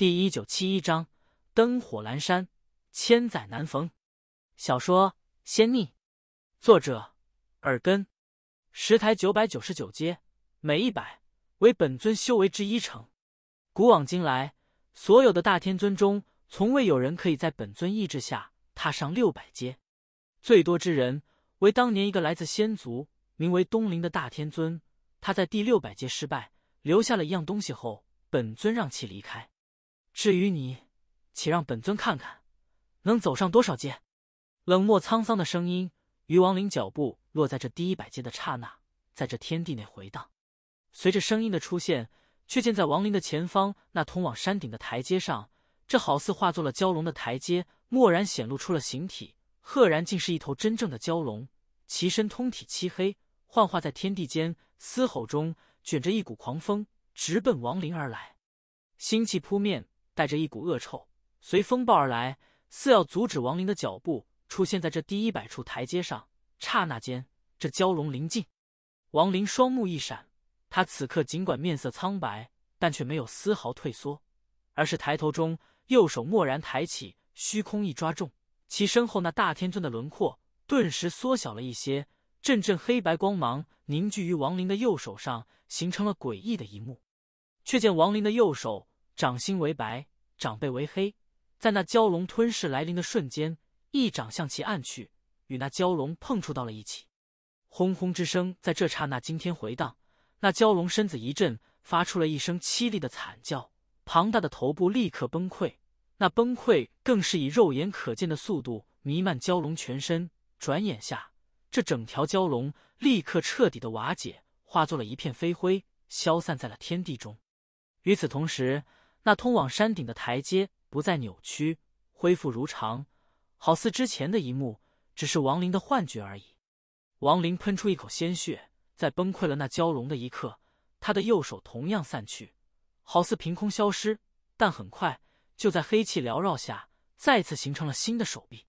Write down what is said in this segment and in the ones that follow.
第一九七一章，灯火阑珊，千载难逢。小说《仙逆》，作者耳根。十台九百九十九阶，每一百为本尊修为之一成。古往今来，所有的大天尊中，从未有人可以在本尊意志下踏上六百阶。最多之人，为当年一个来自仙族，名为东陵的大天尊。他在第六百阶失败，留下了一样东西后，本尊让其离开。至于你，且让本尊看看，能走上多少阶？冷漠沧桑的声音，于王林脚步落在这第一百阶的刹那，在这天地内回荡。随着声音的出现，却见在王林的前方，那通往山顶的台阶上，这好似化作了蛟龙的台阶，蓦然显露出了形体，赫然竟是一头真正的蛟龙。其身通体漆黑，幻化在天地间，嘶吼中卷着一股狂风，直奔王林而来，腥气扑面。带着一股恶臭，随风暴而来，似要阻止王林的脚步出现在这第一百处台阶上。刹那间，这蛟龙临近，王林双目一闪，他此刻尽管面色苍白，但却没有丝毫退缩，而是抬头中，右手蓦然抬起，虚空一抓中，其身后那大天尊的轮廓顿时缩小了一些。阵阵黑白光芒凝聚于王林的右手上，形成了诡异的一幕。却见王林的右手掌心为白。长辈为黑，在那蛟龙吞噬来临的瞬间，一掌向其按去，与那蛟龙碰触到了一起。轰轰之声在这刹那惊天回荡，那蛟龙身子一震，发出了一声凄厉的惨叫，庞大的头部立刻崩溃，那崩溃更是以肉眼可见的速度弥漫蛟龙全身。转眼下，这整条蛟龙立刻彻底的瓦解，化作了一片飞灰，消散在了天地中。与此同时，那通往山顶的台阶不再扭曲，恢复如常，好似之前的一幕只是王林的幻觉而已。王林喷出一口鲜血，在崩溃了那蛟龙的一刻，他的右手同样散去，好似凭空消失。但很快，就在黑气缭绕下，再次形成了新的手臂。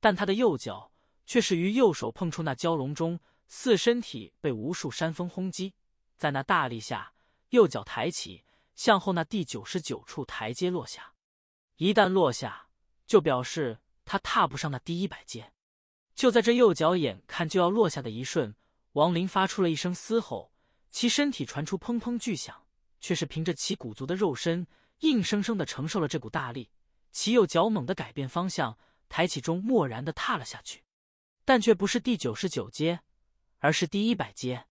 但他的右脚却是于右手碰触那蛟龙中，似身体被无数山峰轰击，在那大力下，右脚抬起。向后那第九十九处台阶落下，一旦落下，就表示他踏不上那第一百阶。就在这右脚眼看就要落下的一瞬，王林发出了一声嘶吼，其身体传出砰砰巨响，却是凭着其骨足的肉身，硬生生的承受了这股大力。其右脚猛地改变方向，抬起中漠然的踏了下去，但却不是第九十九阶，而是第一百阶。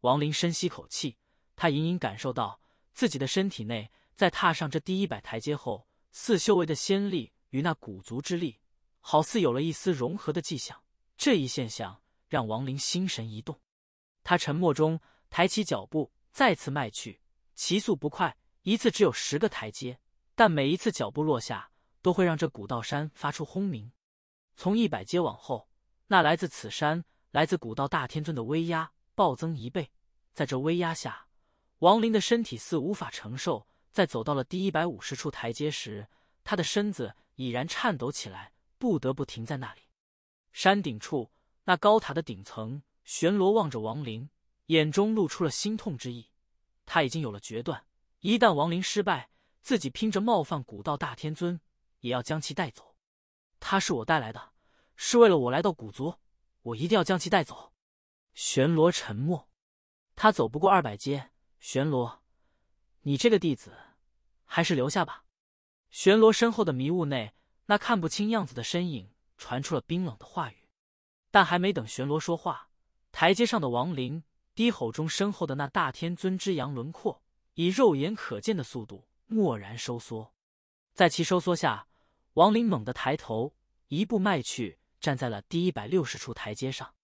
王林深吸口气，他隐隐感受到。自己的身体内，在踏上这第一百台阶后，似修为的仙力与那古族之力，好似有了一丝融合的迹象。这一现象让王林心神一动，他沉默中抬起脚步，再次迈去。其速不快，一次只有十个台阶，但每一次脚步落下，都会让这古道山发出轰鸣。从一百阶往后，那来自此山、来自古道大天尊的威压暴增一倍，在这威压下。王林的身体似无法承受，在走到了第一百五十处台阶时，他的身子已然颤抖起来，不得不停在那里。山顶处，那高塔的顶层，玄罗望着王林，眼中露出了心痛之意。他已经有了决断，一旦王林失败，自己拼着冒犯古道大天尊，也要将其带走。他是我带来的，是为了我来到古族，我一定要将其带走。玄罗沉默，他走不过二百阶。玄罗，你这个弟子，还是留下吧。玄罗身后的迷雾内，那看不清样子的身影传出了冰冷的话语。但还没等玄罗说话，台阶上的王林低吼中，身后的那大天尊之阳轮廓以肉眼可见的速度蓦然收缩。在其收缩下，王林猛地抬头，一步迈去，站在了第一百六十处台阶上。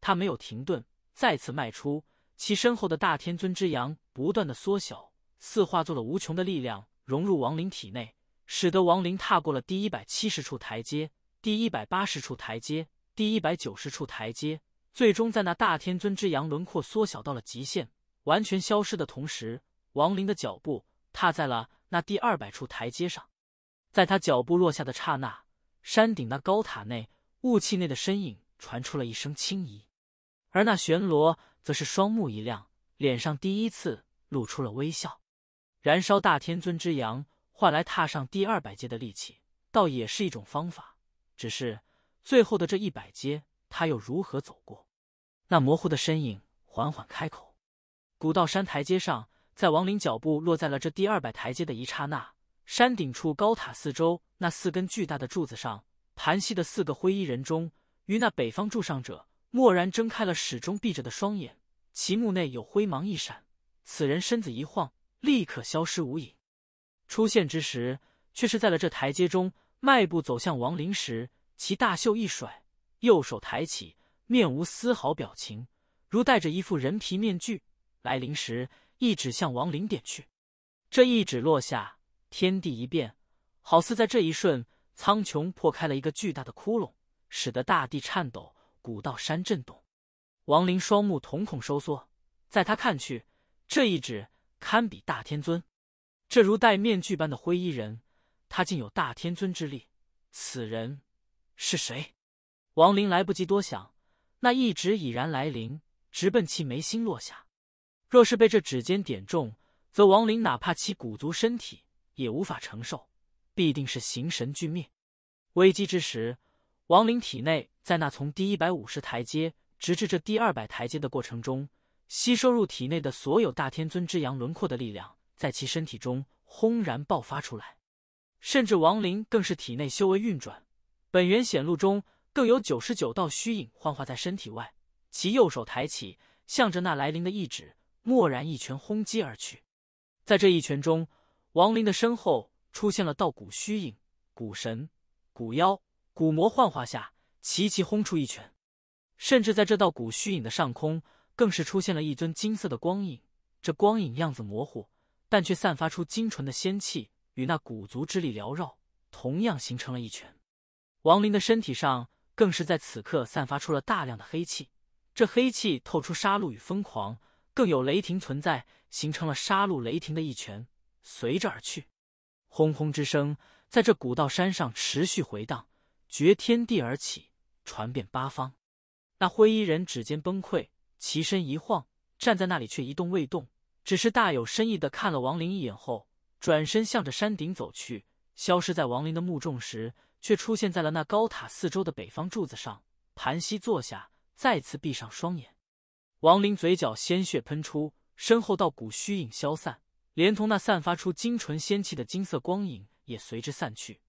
他没有停顿，再次迈出。其身后的大天尊之阳不断的缩小，似化作了无穷的力量融入亡灵体内，使得亡灵踏过了第一百七十处台阶、第一百八十处台阶、第一百九十处台阶，最终在那大天尊之阳轮廓缩小到了极限、完全消失的同时，亡灵的脚步踏在了那第二百处台阶上。在他脚步落下的刹那，山顶那高塔内雾气内的身影传出了一声轻咦。而那玄罗则是双目一亮，脸上第一次露出了微笑。燃烧大天尊之阳，换来踏上第二百阶的力气，倒也是一种方法。只是最后的这一百阶，他又如何走过？那模糊的身影缓缓开口。古道山台阶上，在王林脚步落在了这第二百台阶的一刹那，山顶处高塔四周那四根巨大的柱子上盘膝的四个灰衣人中，与那北方柱上者。蓦然睁开了始终闭着的双眼，其目内有灰芒一闪。此人身子一晃，立刻消失无影。出现之时，却是在了这台阶中。迈步走向王林时，其大袖一甩，右手抬起，面无丝毫表情，如戴着一副人皮面具。来临时，一指向王林点去。这一指落下，天地一变，好似在这一瞬，苍穹破开了一个巨大的窟窿，使得大地颤抖。古道山震动，王林双目瞳孔收缩，在他看去，这一指堪比大天尊。这如戴面具般的灰衣人，他竟有大天尊之力。此人是谁？王林来不及多想，那一指已然来临，直奔其眉心落下。若是被这指尖点中，则王林哪怕其鼓足身体，也无法承受，必定是形神俱灭。危机之时。王林体内，在那从第一百五十台阶直至这第二百台阶的过程中，吸收入体内的所有大天尊之阳轮廓的力量，在其身体中轰然爆发出来。甚至王林更是体内修为运转，本源显露中，更有九十九道虚影幻化在身体外。其右手抬起，向着那来临的一指，蓦然一拳轰击而去。在这一拳中，王林的身后出现了道骨虚影、骨神、骨妖。鼓魔幻化下，齐齐轰出一拳，甚至在这道骨虚影的上空，更是出现了一尊金色的光影。这光影样子模糊，但却散发出精纯的仙气，与那古族之力缭绕，同样形成了一拳。王林的身体上更是在此刻散发出了大量的黑气，这黑气透出杀戮与疯狂，更有雷霆存在，形成了杀戮雷霆的一拳，随着而去。轰轰之声在这古道山上持续回荡。绝天地而起，传遍八方。那灰衣人指尖崩溃，其身一晃，站在那里却一动未动，只是大有深意的看了王林一眼后，转身向着山顶走去，消失在王林的目中时，却出现在了那高塔四周的北方柱子上，盘膝坐下，再次闭上双眼。王林嘴角鲜血喷出，身后道骨虚影消散，连同那散发出精纯仙气的金色光影也随之散去。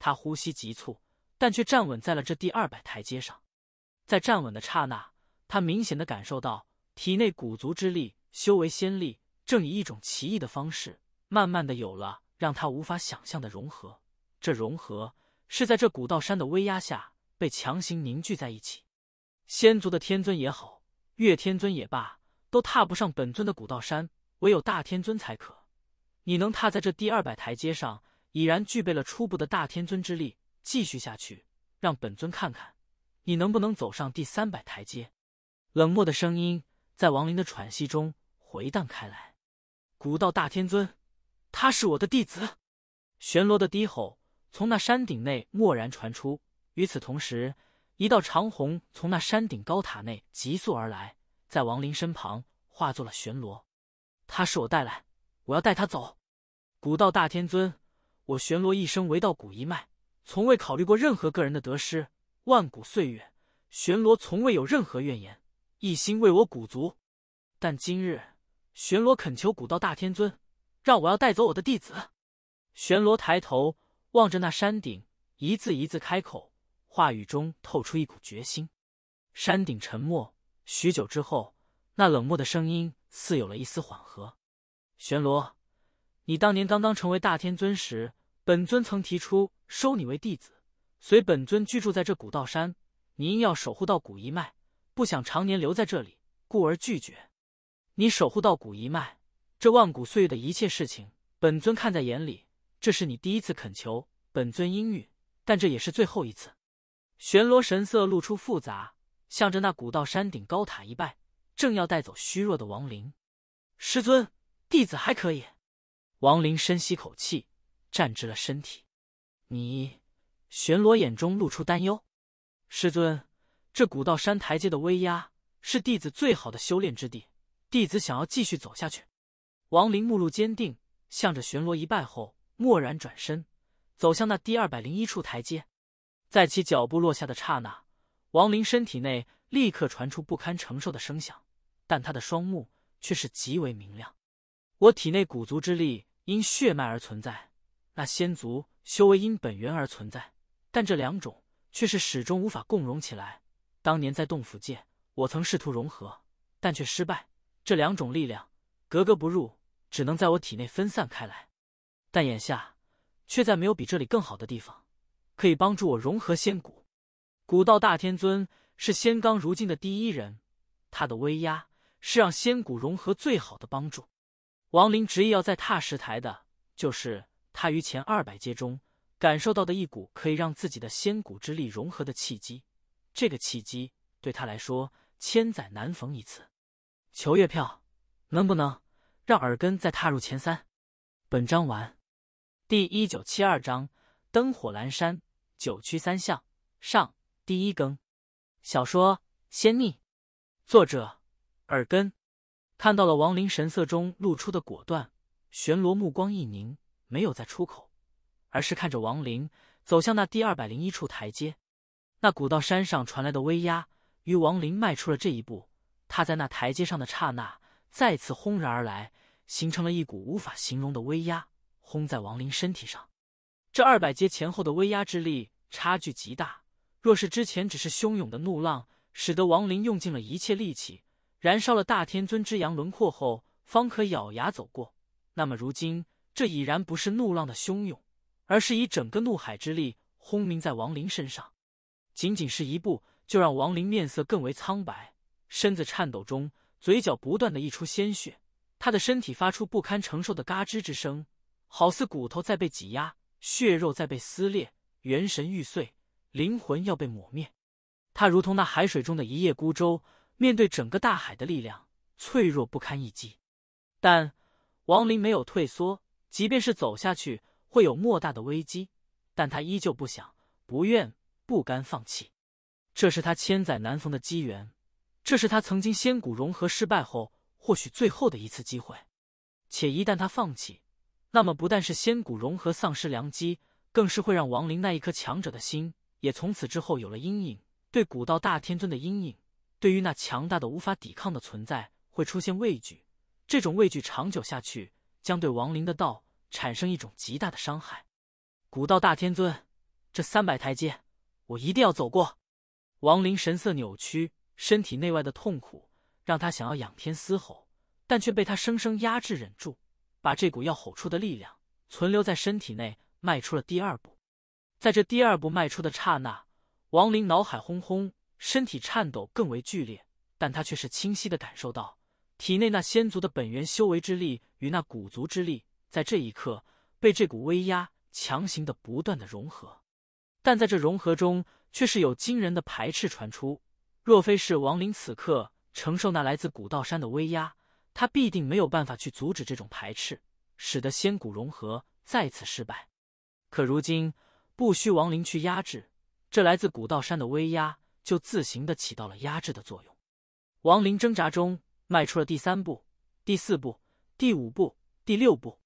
他呼吸急促。但却站稳在了这第二百台阶上，在站稳的刹那，他明显的感受到体内古族之力、修为仙力正以一种奇异的方式，慢慢的有了让他无法想象的融合。这融合是在这古道山的威压下被强行凝聚在一起。仙族的天尊也好，月天尊也罢，都踏不上本尊的古道山，唯有大天尊才可。你能踏在这第二百台阶上，已然具备了初步的大天尊之力。继续下去，让本尊看看，你能不能走上第三百台阶。冷漠的声音在王林的喘息中回荡开来。古道大天尊，他是我的弟子。玄罗的低吼从那山顶内蓦然传出。与此同时，一道长虹从那山顶高塔内急速而来，在王林身旁化作了玄罗。他是我带来，我要带他走。古道大天尊，我玄罗一生为道古一脉。从未考虑过任何个人的得失，万古岁月，玄罗从未有任何怨言，一心为我古族。但今日，玄罗恳求古道大天尊，让我要带走我的弟子。玄罗抬头望着那山顶，一字一字开口，话语中透出一股决心。山顶沉默许久之后，那冷漠的声音似有了一丝缓和：“玄罗，你当年刚刚成为大天尊时。”本尊曾提出收你为弟子，随本尊居住在这古道山，你因要守护道古一脉，不想常年留在这里，故而拒绝。你守护道古一脉，这万古岁月的一切事情，本尊看在眼里。这是你第一次恳求，本尊应允，但这也是最后一次。玄罗神色露出复杂，向着那古道山顶高塔一拜，正要带走虚弱的王灵。师尊，弟子还可以。王灵深吸口气。站直了身体，你，玄罗眼中露出担忧。师尊，这古道山台阶的威压是弟子最好的修炼之地，弟子想要继续走下去。王林目露坚定，向着玄罗一拜后，蓦然转身，走向那第二百零一处台阶。在其脚步落下的刹那，王林身体内立刻传出不堪承受的声响，但他的双目却是极为明亮。我体内古族之力因血脉而存在。那仙族修为因本源而存在，但这两种却是始终无法共融起来。当年在洞府界，我曾试图融合，但却失败。这两种力量格格不入，只能在我体内分散开来。但眼下，却再没有比这里更好的地方，可以帮助我融合仙骨。古道大天尊是仙罡如今的第一人，他的威压是让仙骨融合最好的帮助。王林执意要再踏石台的，就是。他于前二百阶中感受到的一股可以让自己的仙骨之力融合的契机，这个契机对他来说千载难逢一次。求月票，能不能让耳根再踏入前三？本章完。第一九七二章：灯火阑珊，九曲三巷上。第一更。小说《仙逆》，作者：耳根。看到了亡灵神色中露出的果断，玄罗目光一凝。没有再出口，而是看着王林走向那第二百零一处台阶。那古道山上传来的威压，与王林迈出了这一步，踏在那台阶上的刹那，再次轰然而来，形成了一股无法形容的威压，轰在王林身体上。这二百阶前后的威压之力差距极大。若是之前只是汹涌的怒浪，使得王林用尽了一切力气，燃烧了大天尊之阳轮廓后，方可咬牙走过，那么如今。这已然不是怒浪的汹涌，而是以整个怒海之力轰鸣在王林身上。仅仅是一步，就让王林面色更为苍白，身子颤抖中，嘴角不断的溢出鲜血。他的身体发出不堪承受的嘎吱之声，好似骨头在被挤压，血肉在被撕裂，元神欲碎，灵魂要被抹灭。他如同那海水中的一叶孤舟，面对整个大海的力量，脆弱不堪一击。但王林没有退缩。即便是走下去会有莫大的危机，但他依旧不想、不愿、不甘放弃。这是他千载难逢的机缘，这是他曾经仙骨融合失败后或许最后的一次机会。且一旦他放弃，那么不但是仙骨融合丧失良机，更是会让王林那一颗强者的心也从此之后有了阴影。对古道大天尊的阴影，对于那强大的无法抵抗的存在，会出现畏惧。这种畏惧长久下去，将对王林的道。产生一种极大的伤害。古道大天尊，这三百台阶我一定要走过。王林神色扭曲，身体内外的痛苦让他想要仰天嘶吼，但却被他生生压制忍住，把这股要吼出的力量存留在身体内，迈出了第二步。在这第二步迈出的刹那，王林脑海轰轰，身体颤抖更为剧烈，但他却是清晰的感受到体内那仙族的本源修为之力与那古族之力。在这一刻，被这股威压强行的不断的融合，但在这融合中，却是有惊人的排斥传出。若非是王林此刻承受那来自古道山的威压，他必定没有办法去阻止这种排斥，使得仙骨融合再次失败。可如今，不需王林去压制，这来自古道山的威压就自行的起到了压制的作用。王林挣扎中，迈出了第三步、第四步、第五步、第六步。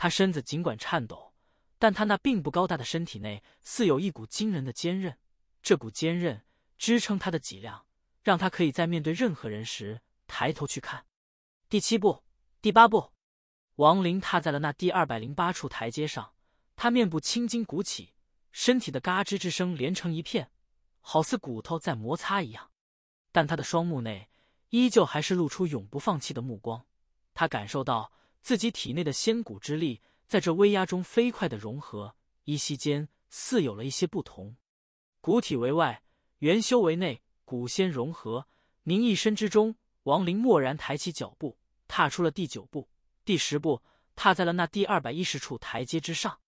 他身子尽管颤抖，但他那并不高大的身体内似有一股惊人的坚韧。这股坚韧支撑他的脊梁，让他可以在面对任何人时抬头去看。第七步，第八步，王林踏在了那第二百零八处台阶上。他面部青筋鼓起，身体的嘎吱之声连成一片，好似骨头在摩擦一样。但他的双目内依旧还是露出永不放弃的目光。他感受到。自己体内的仙骨之力，在这威压中飞快的融合，依稀间似有了一些不同。骨体为外，元修为内，骨仙融合。您一身之中，王林蓦然抬起脚步，踏出了第九步、第十步，踏在了那第二百一十处台阶之上。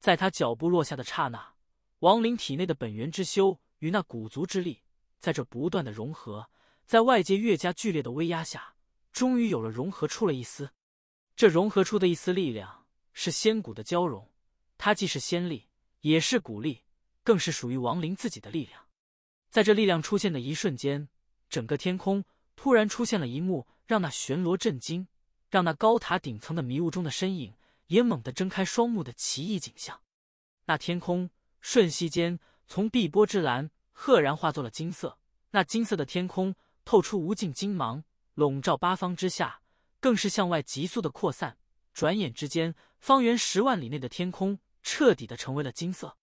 在他脚步落下的刹那，王林体内的本源之修与那古族之力，在这不断的融合，在外界越加剧烈的威压下，终于有了融合出了一丝。这融合出的一丝力量是仙骨的交融，它既是仙力，也是骨力，更是属于亡灵自己的力量。在这力量出现的一瞬间，整个天空突然出现了一幕让那玄罗震惊，让那高塔顶层的迷雾中的身影也猛地睁开双目的奇异景象。那天空瞬息间从碧波之蓝，赫然化作了金色。那金色的天空透出无尽金芒，笼罩八方之下。更是向外急速的扩散，转眼之间，方圆十万里内的天空彻底的成为了金色。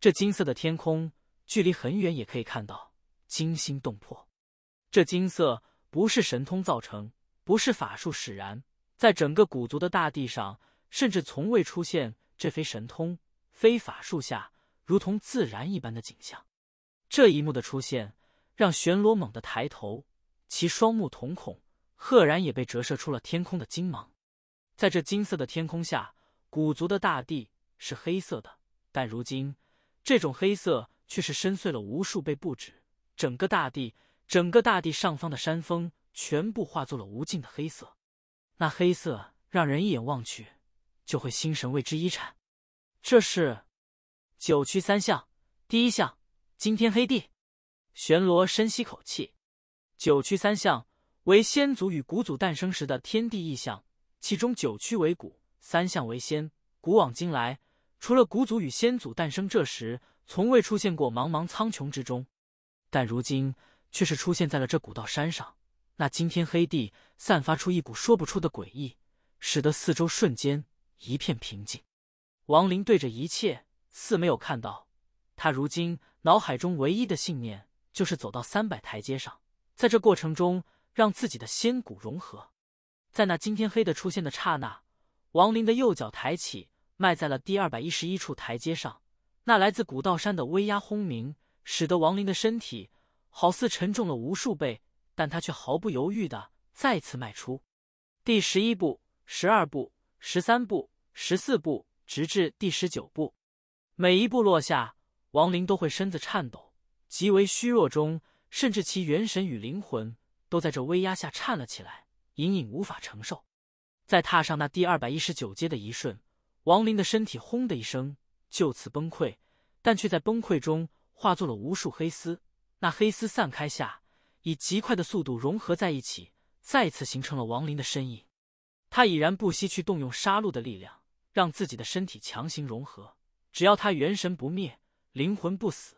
这金色的天空，距离很远也可以看到，惊心动魄。这金色不是神通造成，不是法术使然，在整个古族的大地上，甚至从未出现这非神通、非法术下，如同自然一般的景象。这一幕的出现，让玄罗猛地抬头，其双目瞳孔。赫然也被折射出了天空的金芒，在这金色的天空下，古族的大地是黑色的，但如今这种黑色却是深邃了无数倍不止。整个大地，整个大地上方的山峰全部化作了无尽的黑色，那黑色让人一眼望去就会心神为之一颤。这是九曲三相第一相，惊天黑地。玄罗深吸口气，九曲三相。为先祖与古祖诞生时的天地异象，其中九曲为古，三象为先。古往今来，除了古祖与先祖诞生这时，从未出现过茫茫苍穹之中，但如今却是出现在了这古道山上。那惊天黑地散发出一股说不出的诡异，使得四周瞬间一片平静。王林对着一切似没有看到，他如今脑海中唯一的信念就是走到三百台阶上，在这过程中。让自己的仙骨融合，在那今天黑的出现的刹那，王林的右脚抬起，迈在了第二百一十一处台阶上。那来自古道山的威压轰鸣，使得王林的身体好似沉重了无数倍，但他却毫不犹豫的再次迈出。第十一步，十二步，十三步，十四步，直至第十九步，每一步落下，王林都会身子颤抖，极为虚弱中，甚至其元神与灵魂。都在这威压下颤了起来，隐隐无法承受。在踏上那第二百一十九阶的一瞬，王林的身体轰的一声就此崩溃，但却在崩溃中化作了无数黑丝。那黑丝散开下，以极快的速度融合在一起，再次形成了王林的身影。他已然不惜去动用杀戮的力量，让自己的身体强行融合。只要他元神不灭，灵魂不死，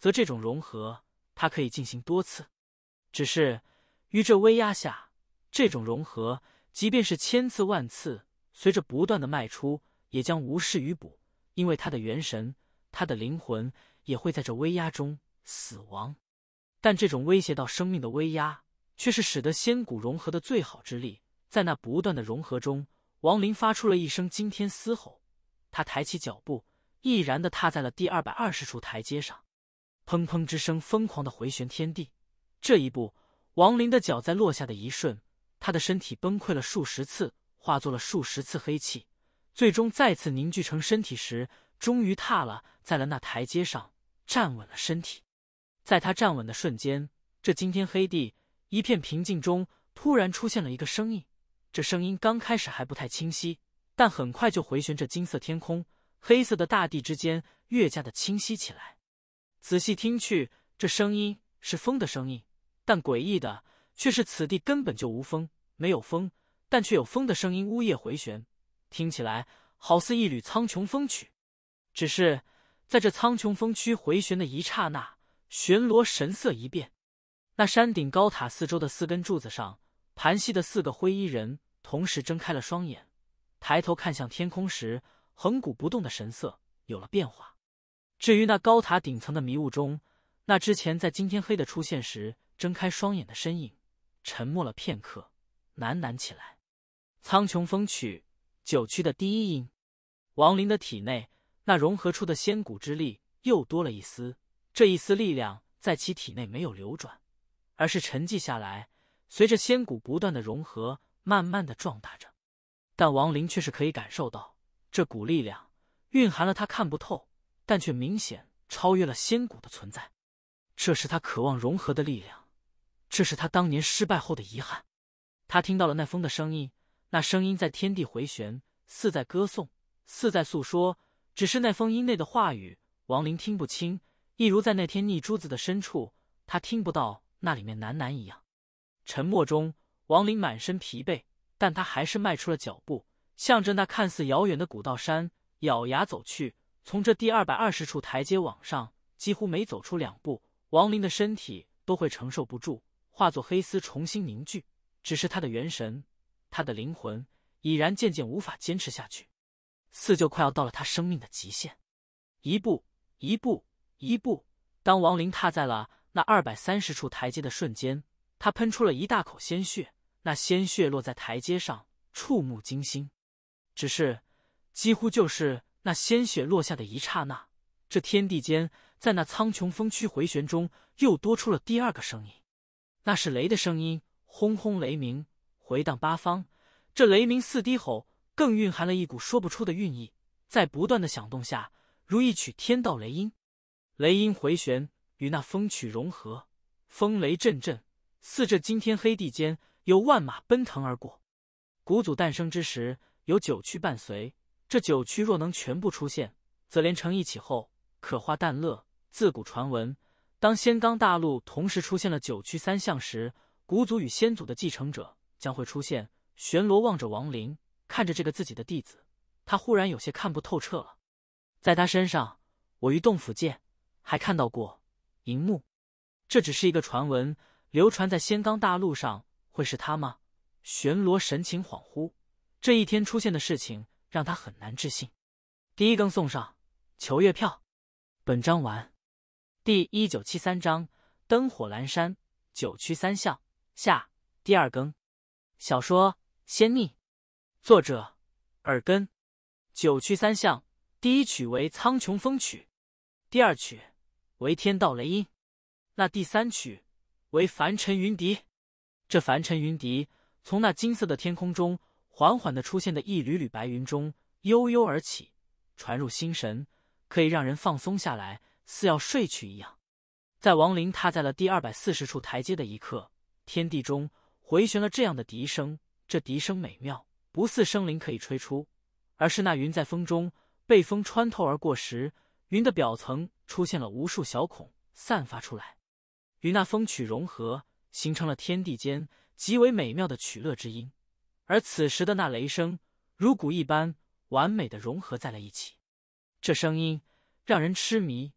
则这种融合他可以进行多次。只是。于这威压下，这种融合，即便是千次万次，随着不断的迈出，也将无事于补，因为他的元神，他的灵魂，也会在这威压中死亡。但这种威胁到生命的威压，却是使得仙骨融合的最好之力。在那不断的融合中，王林发出了一声惊天嘶吼，他抬起脚步，毅然的踏在了第二百二十处台阶上，砰砰之声疯狂的回旋天地。这一步。王林的脚在落下的一瞬，他的身体崩溃了数十次，化作了数十次黑气。最终再次凝聚成身体时，终于踏了在了那台阶上，站稳了身体。在他站稳的瞬间，这惊天黑地一片平静中，突然出现了一个声音。这声音刚开始还不太清晰，但很快就回旋着金色天空、黑色的大地之间，越加的清晰起来。仔细听去，这声音是风的声音。但诡异的却是，此地根本就无风，没有风，但却有风的声音呜咽回旋，听起来好似一缕苍穹风曲。只是在这苍穹风区回旋的一刹那，玄罗神色一变。那山顶高塔四周的四根柱子上盘膝的四个灰衣人，同时睁开了双眼，抬头看向天空时，恒古不动的神色有了变化。至于那高塔顶层的迷雾中，那之前在今天黑的出现时。睁开双眼的身影，沉默了片刻，喃喃起来：“苍穹风曲九曲的第一音。”王林的体内那融合出的仙骨之力又多了一丝，这一丝力量在其体内没有流转，而是沉寂下来。随着仙骨不断的融合，慢慢的壮大着。但王林却是可以感受到，这股力量蕴含了他看不透，但却明显超越了仙骨的存在。这是他渴望融合的力量。这是他当年失败后的遗憾。他听到了那风的声音，那声音在天地回旋，似在歌颂，似在诉说。只是那风音内的话语，王林听不清，一如在那天逆珠子的深处，他听不到那里面喃喃一样。沉默中，王林满身疲惫，但他还是迈出了脚步，向着那看似遥远的古道山咬牙走去。从这第二百二十处台阶往上，几乎每走出两步，王林的身体都会承受不住。化作黑丝重新凝聚，只是他的元神，他的灵魂已然渐渐无法坚持下去，似就快要到了他生命的极限。一步，一步，一步。当王林踏在了那二百三十处台阶的瞬间，他喷出了一大口鲜血，那鲜血落在台阶上，触目惊心。只是，几乎就是那鲜血落下的一刹那，这天地间，在那苍穹风区回旋中，又多出了第二个声音。那是雷的声音，轰轰雷鸣回荡八方。这雷鸣似低吼，更蕴含了一股说不出的韵意。在不断的响动下，如一曲天道雷音，雷音回旋与那风曲融合，风雷阵阵，似这惊天黑地间有万马奔腾而过。古祖诞生之时，有九曲伴随。这九曲若能全部出现，则连成一起后，可化淡乐。自古传闻。当仙罡大陆同时出现了九曲三相时，古祖与先祖的继承者将会出现。玄罗望着王林，看着这个自己的弟子，他忽然有些看不透彻了。在他身上，我于洞府见，还看到过银幕。这只是一个传闻，流传在仙罡大陆上，会是他吗？玄罗神情恍惚，这一天出现的事情让他很难置信。第一更送上，求月票。本章完。第一九七三章灯火阑珊九曲三相，下第二更，小说仙逆，作者耳根。九曲三相，第一曲为苍穹风曲，第二曲为天道雷音，那第三曲为凡尘云笛。这凡尘云笛从那金色的天空中缓缓的出现的一缕缕白云中悠悠而起，传入心神，可以让人放松下来。似要睡去一样，在王林踏在了第二百四十处台阶的一刻，天地中回旋了这样的笛声。这笛声美妙，不似生灵可以吹出，而是那云在风中被风穿透而过时，云的表层出现了无数小孔，散发出来，与那风曲融合，形成了天地间极为美妙的曲乐之音。而此时的那雷声如鼓一般，完美的融合在了一起，这声音让人痴迷。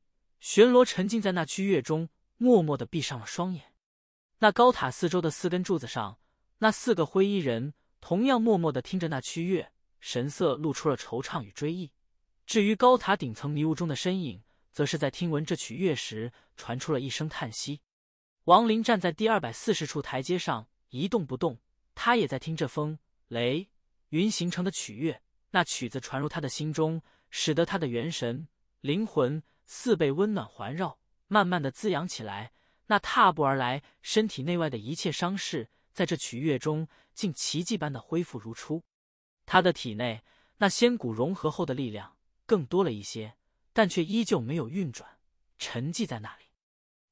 巡逻沉浸在那曲乐中，默默的闭上了双眼。那高塔四周的四根柱子上，那四个灰衣人同样默默的听着那曲乐，神色露出了惆怅与追忆。至于高塔顶层迷雾中的身影，则是在听闻这曲乐时，传出了一声叹息。王林站在第二百四十处台阶上，一动不动。他也在听这风雷云形成的曲乐，那曲子传入他的心中，使得他的元神灵魂。似被温暖环绕，慢慢的滋养起来。那踏步而来，身体内外的一切伤势，在这曲悦中，竟奇迹般的恢复如初。他的体内，那仙骨融合后的力量更多了一些，但却依旧没有运转，沉寂在那里。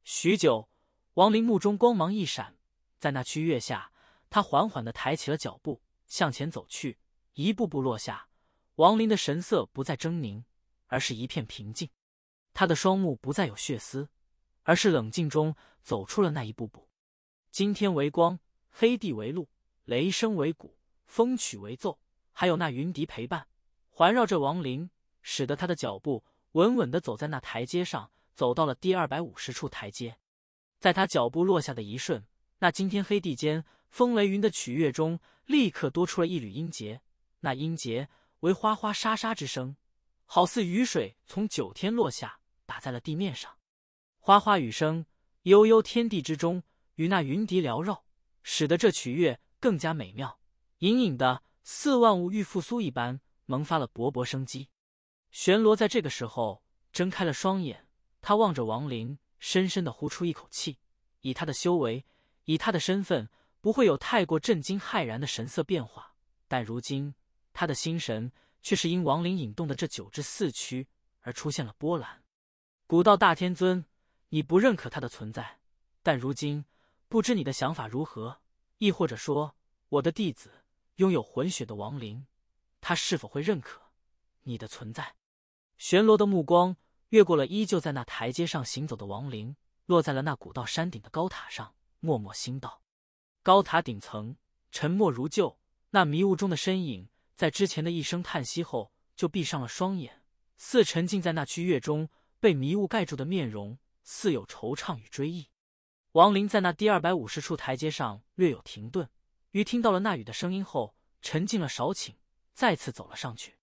许久，王林目中光芒一闪，在那曲月下，他缓缓的抬起了脚步，向前走去，一步步落下。王林的神色不再狰狞，而是一片平静。他的双目不再有血丝，而是冷静中走出了那一步步。惊天为光，黑地为路，雷声为鼓，风曲为奏，还有那云笛陪伴，环绕着亡灵，使得他的脚步稳稳的走在那台阶上，走到了第二百五十处台阶。在他脚步落下的一瞬，那惊天黑地间风雷云的曲乐中，立刻多出了一缕音节。那音节为哗哗沙沙之声，好似雨水从九天落下。打在了地面上，哗哗雨声，悠悠天地之中，与那云笛缭绕，使得这曲乐更加美妙。隐隐的，似万物欲复苏一般，萌发了勃勃生机。玄罗在这个时候睁开了双眼，他望着王林，深深的呼出一口气。以他的修为，以他的身份，不会有太过震惊骇然的神色变化。但如今，他的心神却是因亡灵引动的这九至四驱而出现了波澜。古道大天尊，你不认可他的存在，但如今不知你的想法如何，亦或者说，我的弟子拥有魂血的亡灵，他是否会认可你的存在？玄罗的目光越过了依旧在那台阶上行走的亡灵，落在了那古道山顶的高塔上，默默心道：高塔顶层，沉默如旧。那迷雾中的身影，在之前的一声叹息后，就闭上了双眼，似沉浸在那曲月中。被迷雾盖住的面容，似有惆怅与追忆。王林在那第二百五十处台阶上略有停顿，于听到了那雨的声音后，沉静了少顷，再次走了上去。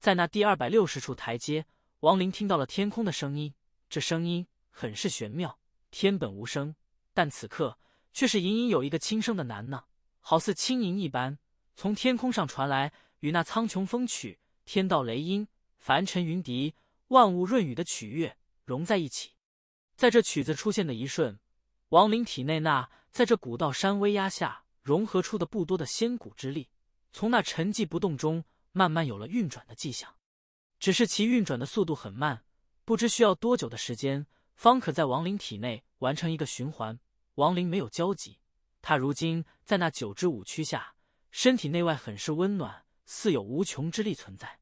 在那第二百六十处台阶，王林听到了天空的声音，这声音很是玄妙。天本无声，但此刻却是隐隐有一个轻声的喃喃，好似轻吟一般，从天空上传来，与那苍穹风曲、天道雷音、凡尘云笛。万物润雨的曲乐融在一起，在这曲子出现的一瞬，王林体内那在这古道山威压下融合出的不多的仙骨之力，从那沉寂不动中慢慢有了运转的迹象。只是其运转的速度很慢，不知需要多久的时间方可在王林体内完成一个循环。王林没有焦急，他如今在那九支五曲下，身体内外很是温暖，似有无穷之力存在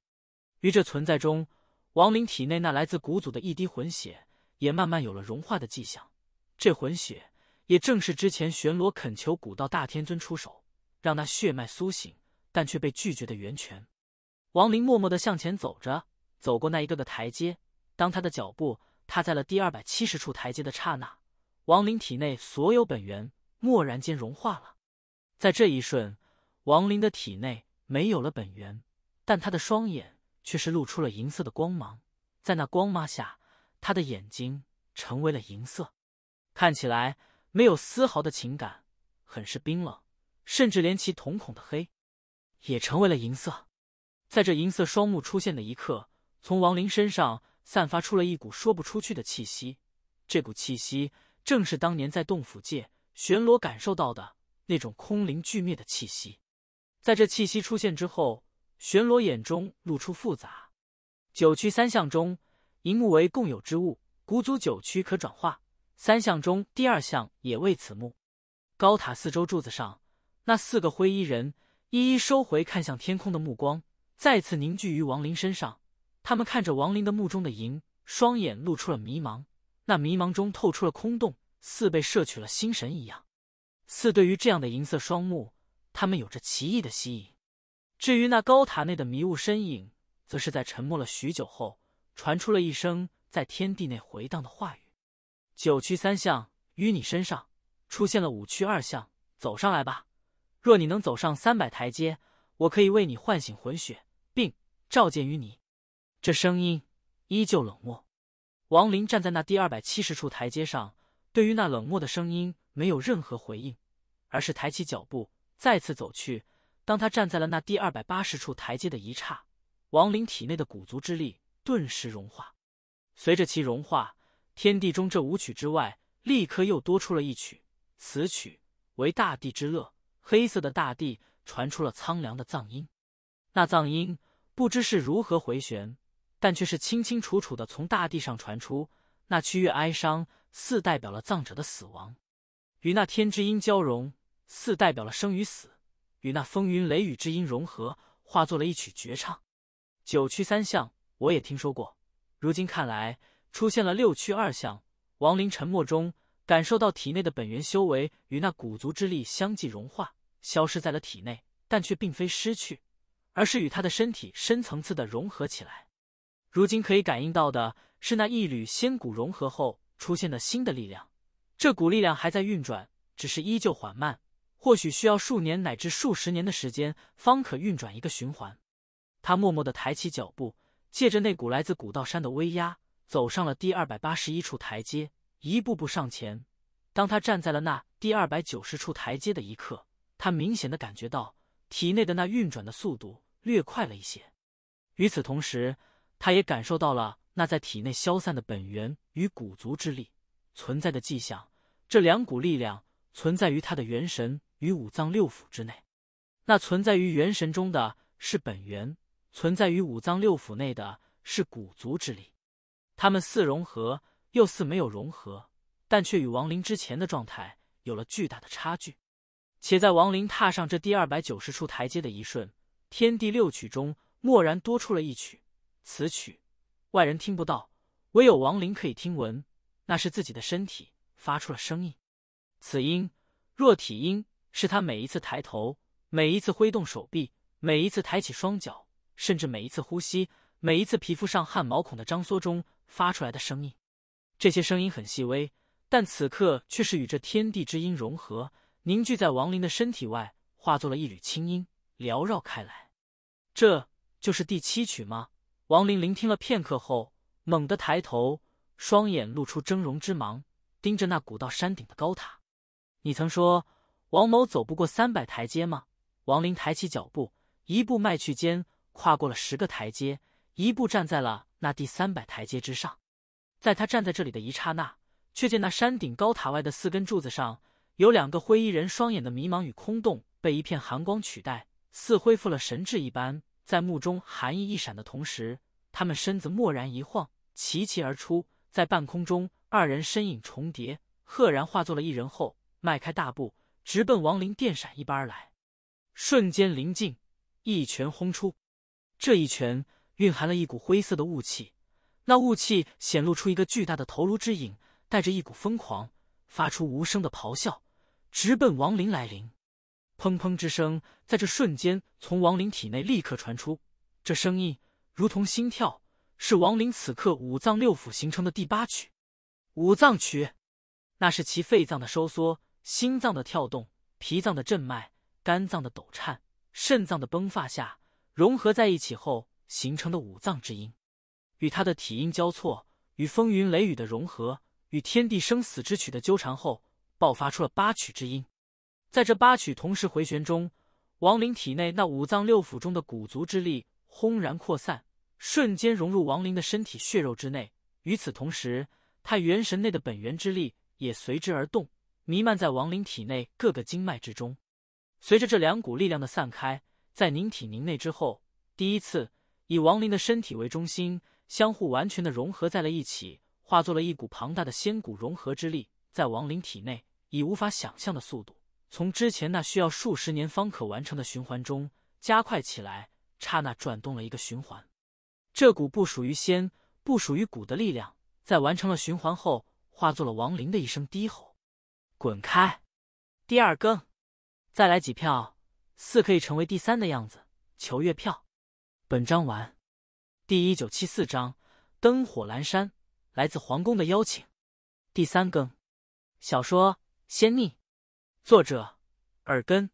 于这存在中。王林体内那来自古祖的一滴魂血，也慢慢有了融化的迹象。这魂血，也正是之前玄罗恳求古道大天尊出手，让那血脉苏醒，但却被拒绝的源泉。王林默默地向前走着，走过那一个个台阶。当他的脚步踏在了第二百七十处台阶的刹那，王林体内所有本源蓦然间融化了。在这一瞬，王林的体内没有了本源，但他的双眼。却是露出了银色的光芒，在那光芒下，他的眼睛成为了银色，看起来没有丝毫的情感，很是冰冷，甚至连其瞳孔的黑也成为了银色。在这银色双目出现的一刻，从王林身上散发出了一股说不出去的气息，这股气息正是当年在洞府界玄罗感受到的那种空灵俱灭的气息。在这气息出现之后。玄罗眼中露出复杂。九曲三相中，银木为共有之物，古祖九曲可转化。三相中第二相也为此木。高塔四周柱子上，那四个灰衣人一一收回看向天空的目光，再次凝聚于王林身上。他们看着王林的目中的银，双眼露出了迷茫，那迷茫中透出了空洞，似被摄取了心神一样。似对于这样的银色双目，他们有着奇异的吸引。至于那高塔内的迷雾身影，则是在沉默了许久后，传出了一声在天地内回荡的话语：“九曲三相于你身上出现了五曲二相，走上来吧。若你能走上三百台阶，我可以为你唤醒魂血，并召见于你。”这声音依旧冷漠。王林站在那第二百七十处台阶上，对于那冷漠的声音没有任何回应，而是抬起脚步，再次走去。当他站在了那第二百八十处台阶的一刹，王林体内的古族之力顿时融化。随着其融化，天地中这五曲之外，立刻又多出了一曲。此曲为大地之乐，黑色的大地传出了苍凉的藏音。那藏音不知是如何回旋，但却是清清楚楚的从大地上传出。那曲乐哀伤，似代表了葬者的死亡；与那天之音交融，似代表了生与死。与那风云雷雨之音融合，化作了一曲绝唱。九曲三相我也听说过，如今看来出现了六曲二相。王林沉默中感受到体内的本源修为与那古族之力相继融化，消失在了体内，但却并非失去，而是与他的身体深层次的融合起来。如今可以感应到的是那一缕仙骨融合后出现的新的力量，这股力量还在运转，只是依旧缓慢。或许需要数年乃至数十年的时间，方可运转一个循环。他默默地抬起脚步，借着那股来自古道山的威压，走上了第二百八十一处台阶，一步步上前。当他站在了那第二百九十处台阶的一刻，他明显的感觉到体内的那运转的速度略快了一些。与此同时，他也感受到了那在体内消散的本源与古族之力存在的迹象。这两股力量存在于他的元神。于五脏六腑之内，那存在于元神中的是本源，存在于五脏六腑内的是古族之力。他们似融合，又似没有融合，但却与亡灵之前的状态有了巨大的差距。且在亡灵踏上这第二百九十处台阶的一瞬，天地六曲中蓦然多出了一曲。此曲外人听不到，唯有亡灵可以听闻。那是自己的身体发出了声音。此音若体音。是他每一次抬头，每一次挥动手臂，每一次抬起双脚，甚至每一次呼吸，每一次皮肤上汗毛孔的张缩中发出来的声音。这些声音很细微，但此刻却是与这天地之音融合，凝聚在王林的身体外，化作了一缕清音，缭绕开来。这就是第七曲吗？王林聆听了片刻后，猛地抬头，双眼露出峥嵘之芒，盯着那古道山顶的高塔。你曾说。王某走不过三百台阶吗？王林抬起脚步，一步迈去间，跨过了十个台阶，一步站在了那第三百台阶之上。在他站在这里的一刹那，却见那山顶高塔外的四根柱子上有两个灰衣人，双眼的迷茫与空洞被一片寒光取代，似恢复了神智一般。在目中寒意一闪的同时，他们身子蓦然一晃，齐齐而出，在半空中，二人身影重叠，赫然化作了一人后，迈开大步。直奔亡灵，电闪一般而来，瞬间临近，一拳轰出。这一拳蕴含了一股灰色的雾气，那雾气显露出一个巨大的头颅之影，带着一股疯狂，发出无声的咆哮，直奔亡灵来临。砰砰之声在这瞬间从亡灵体内立刻传出，这声音如同心跳，是亡灵此刻五脏六腑形成的第八曲——五脏曲，那是其肺脏的收缩。心脏的跳动、脾脏的震脉、肝脏的抖颤、肾脏的崩发下融合在一起后形成的五脏之音，与他的体音交错，与风云雷雨的融合，与天地生死之曲的纠缠后，爆发出了八曲之音。在这八曲同时回旋中，王林体内那五脏六腑中的古足之力轰然扩散，瞬间融入王林的身体血肉之内。与此同时，他元神内的本源之力也随之而动。弥漫在王林体内各个经脉之中，随着这两股力量的散开，在凝体凝内之后，第一次以王林的身体为中心，相互完全的融合在了一起，化作了一股庞大的仙骨融合之力，在亡灵体内以无法想象的速度，从之前那需要数十年方可完成的循环中加快起来，刹那转动了一个循环。这股不属于仙、不属于骨的力量，在完成了循环后，化作了亡灵的一声低吼。滚开！第二更，再来几票，四可以成为第三的样子，求月票。本章完。第一九七四章：灯火阑珊，来自皇宫的邀请。第三更。小说《仙逆》，作者：耳根。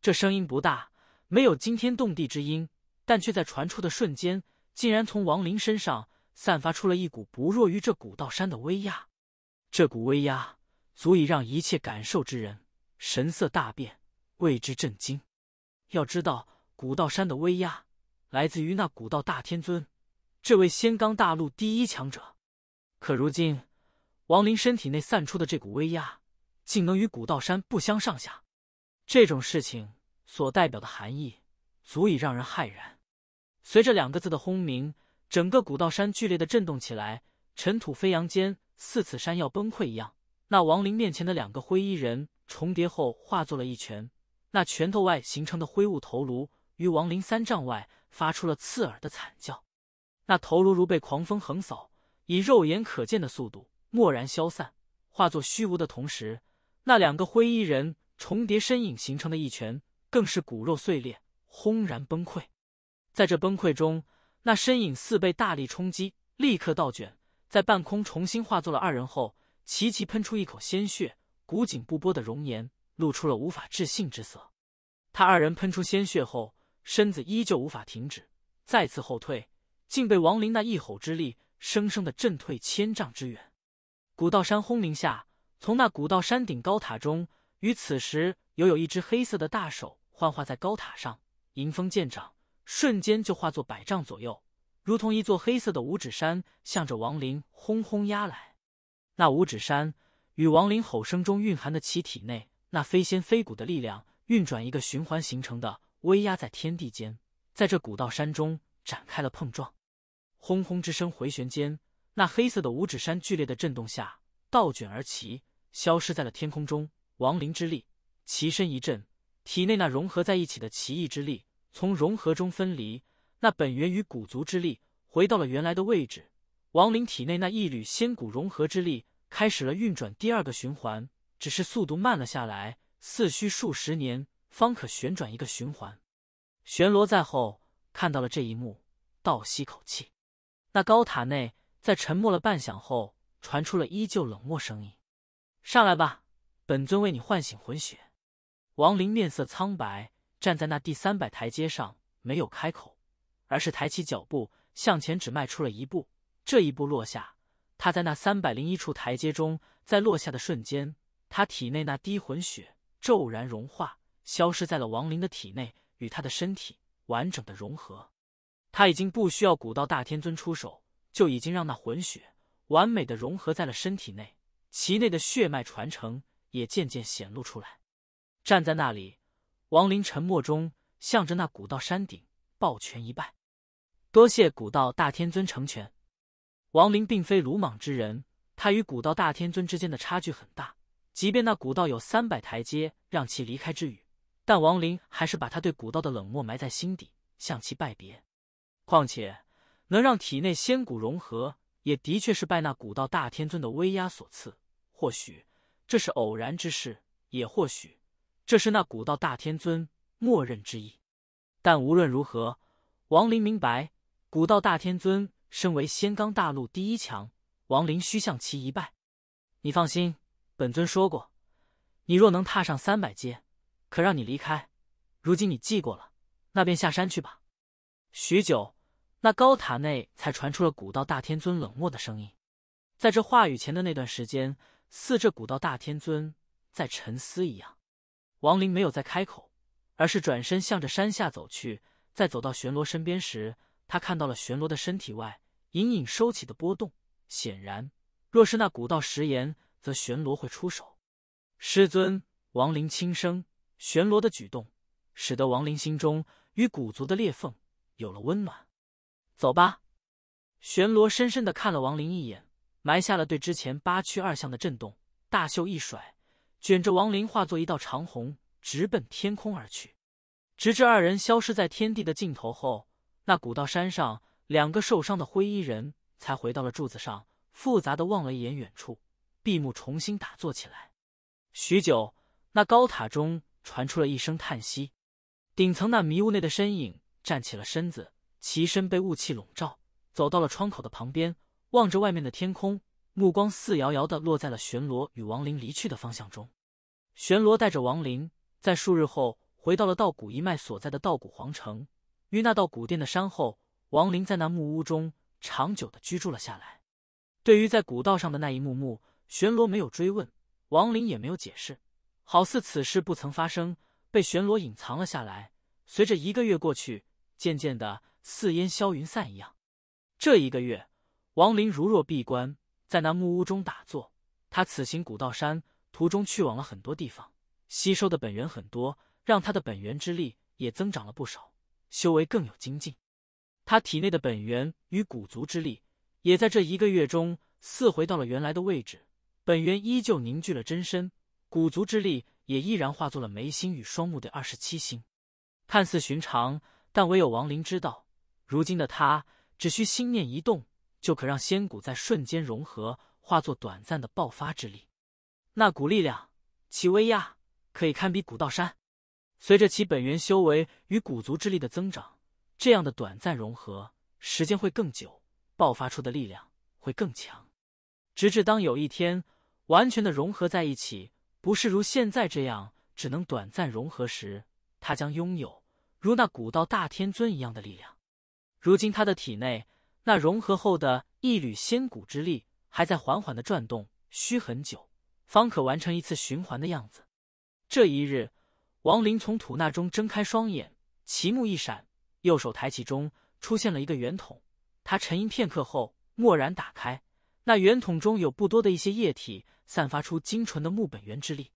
这声音不大，没有惊天动地之音，但却在传出的瞬间，竟然从王林身上散发出了一股不弱于这古道山的威压。这股威压。足以让一切感受之人神色大变，为之震惊。要知道，古道山的威压来自于那古道大天尊，这位仙罡大陆第一强者。可如今，王林身体内散出的这股威压，竟能与古道山不相上下。这种事情所代表的含义，足以让人骇然。随着两个字的轰鸣，整个古道山剧烈的震动起来，尘土飞扬间，似此山要崩溃一样。那亡灵面前的两个灰衣人重叠后化作了一拳，那拳头外形成的灰雾头颅于亡灵三丈外发出了刺耳的惨叫，那头颅如被狂风横扫，以肉眼可见的速度蓦然消散，化作虚无的同时，那两个灰衣人重叠身影形成的一拳更是骨肉碎裂，轰然崩溃。在这崩溃中，那身影似被大力冲击，立刻倒卷在半空，重新化作了二人后。齐齐喷出一口鲜血，古井不波的容颜露出了无法置信之色。他二人喷出鲜血后，身子依旧无法停止，再次后退，竟被王林那一吼之力生生的震退千丈之远。古道山轰鸣下，从那古道山顶高塔中，于此时犹有一只黑色的大手幻化在高塔上，迎风渐长，瞬间就化作百丈左右，如同一座黑色的五指山，向着王林轰轰压来。那五指山与亡灵吼声中蕴含的其体内那飞仙飞骨的力量运转一个循环形成的威压在天地间，在这古道山中展开了碰撞，轰轰之声回旋间，那黑色的五指山剧烈的震动下倒卷而起，消失在了天空中。亡灵之力，其身一震，体内那融合在一起的奇异之力从融合中分离，那本源于古族之力回到了原来的位置。王林体内那一缕仙骨融合之力开始了运转第二个循环，只是速度慢了下来，似需数十年方可旋转一个循环。玄罗在后看到了这一幕，倒吸口气。那高塔内在沉默了半晌后，传出了依旧冷漠声音：“上来吧，本尊为你唤醒魂血。”王林面色苍白，站在那第三百台阶上，没有开口，而是抬起脚步向前，只迈出了一步。这一步落下，他在那三百零一处台阶中，在落下的瞬间，他体内那滴魂血骤然融化，消失在了王林的体内，与他的身体完整的融合。他已经不需要古道大天尊出手，就已经让那魂血完美的融合在了身体内，其内的血脉传承也渐渐显露出来。站在那里，王林沉默中，向着那古道山顶抱拳一拜：“多谢古道大天尊成全。”王林并非鲁莽之人，他与古道大天尊之间的差距很大。即便那古道有三百台阶让其离开之语，但王林还是把他对古道的冷漠埋在心底，向其拜别。况且，能让体内仙骨融合，也的确是拜那古道大天尊的威压所赐。或许这是偶然之事，也或许这是那古道大天尊默认之意。但无论如何，王林明白，古道大天尊。身为仙罡大陆第一强，王林需向其一拜。你放心，本尊说过，你若能踏上三百阶，可让你离开。如今你记过了，那便下山去吧。许久，那高塔内才传出了古道大天尊冷漠的声音。在这话语前的那段时间，似这古道大天尊在沉思一样。王林没有再开口，而是转身向着山下走去。在走到玄罗身边时。他看到了玄罗的身体外隐隐收起的波动，显然，若是那古道石岩，则玄罗会出手。师尊，王林轻声。玄罗的举动，使得王林心中与古族的裂缝有了温暖。走吧。玄罗深深的看了王林一眼，埋下了对之前八区二象的震动。大袖一甩，卷着王林化作一道长虹，直奔天空而去。直至二人消失在天地的尽头后。那古道山上，两个受伤的灰衣人才回到了柱子上，复杂的望了一眼远处，闭目重新打坐起来。许久，那高塔中传出了一声叹息。顶层那迷雾内的身影站起了身子，其身被雾气笼罩，走到了窗口的旁边，望着外面的天空，目光似遥遥的落在了玄罗与王林离去的方向中。玄罗带着王林，在数日后回到了道谷一脉所在的道谷皇城。于那道古殿的山后，王林在那木屋中长久的居住了下来。对于在古道上的那一幕幕，玄罗没有追问，王林也没有解释，好似此事不曾发生，被玄罗隐藏了下来。随着一个月过去，渐渐的似烟消云散一样。这一个月，王林如若闭关，在那木屋中打坐。他此行古道山途中去往了很多地方，吸收的本源很多，让他的本源之力也增长了不少。修为更有精进，他体内的本源与古族之力，也在这一个月中似回到了原来的位置。本源依旧凝聚了真身，古族之力也依然化作了眉心与双目的二十七星。看似寻常，但唯有王林知道，如今的他只需心念一动，就可让仙骨在瞬间融合，化作短暂的爆发之力。那股力量，其威压可以堪比古道山。随着其本源修为与古族之力的增长，这样的短暂融合时间会更久，爆发出的力量会更强。直至当有一天完全的融合在一起，不是如现在这样只能短暂融合时，他将拥有如那古道大天尊一样的力量。如今他的体内那融合后的一缕仙骨之力还在缓缓的转动，需很久方可完成一次循环的样子。这一日。王林从吐纳中睁开双眼，奇目一闪，右手抬起中出现了一个圆筒。他沉吟片刻后，蓦然打开，那圆筒中有不多的一些液体，散发出精纯的木本源之力。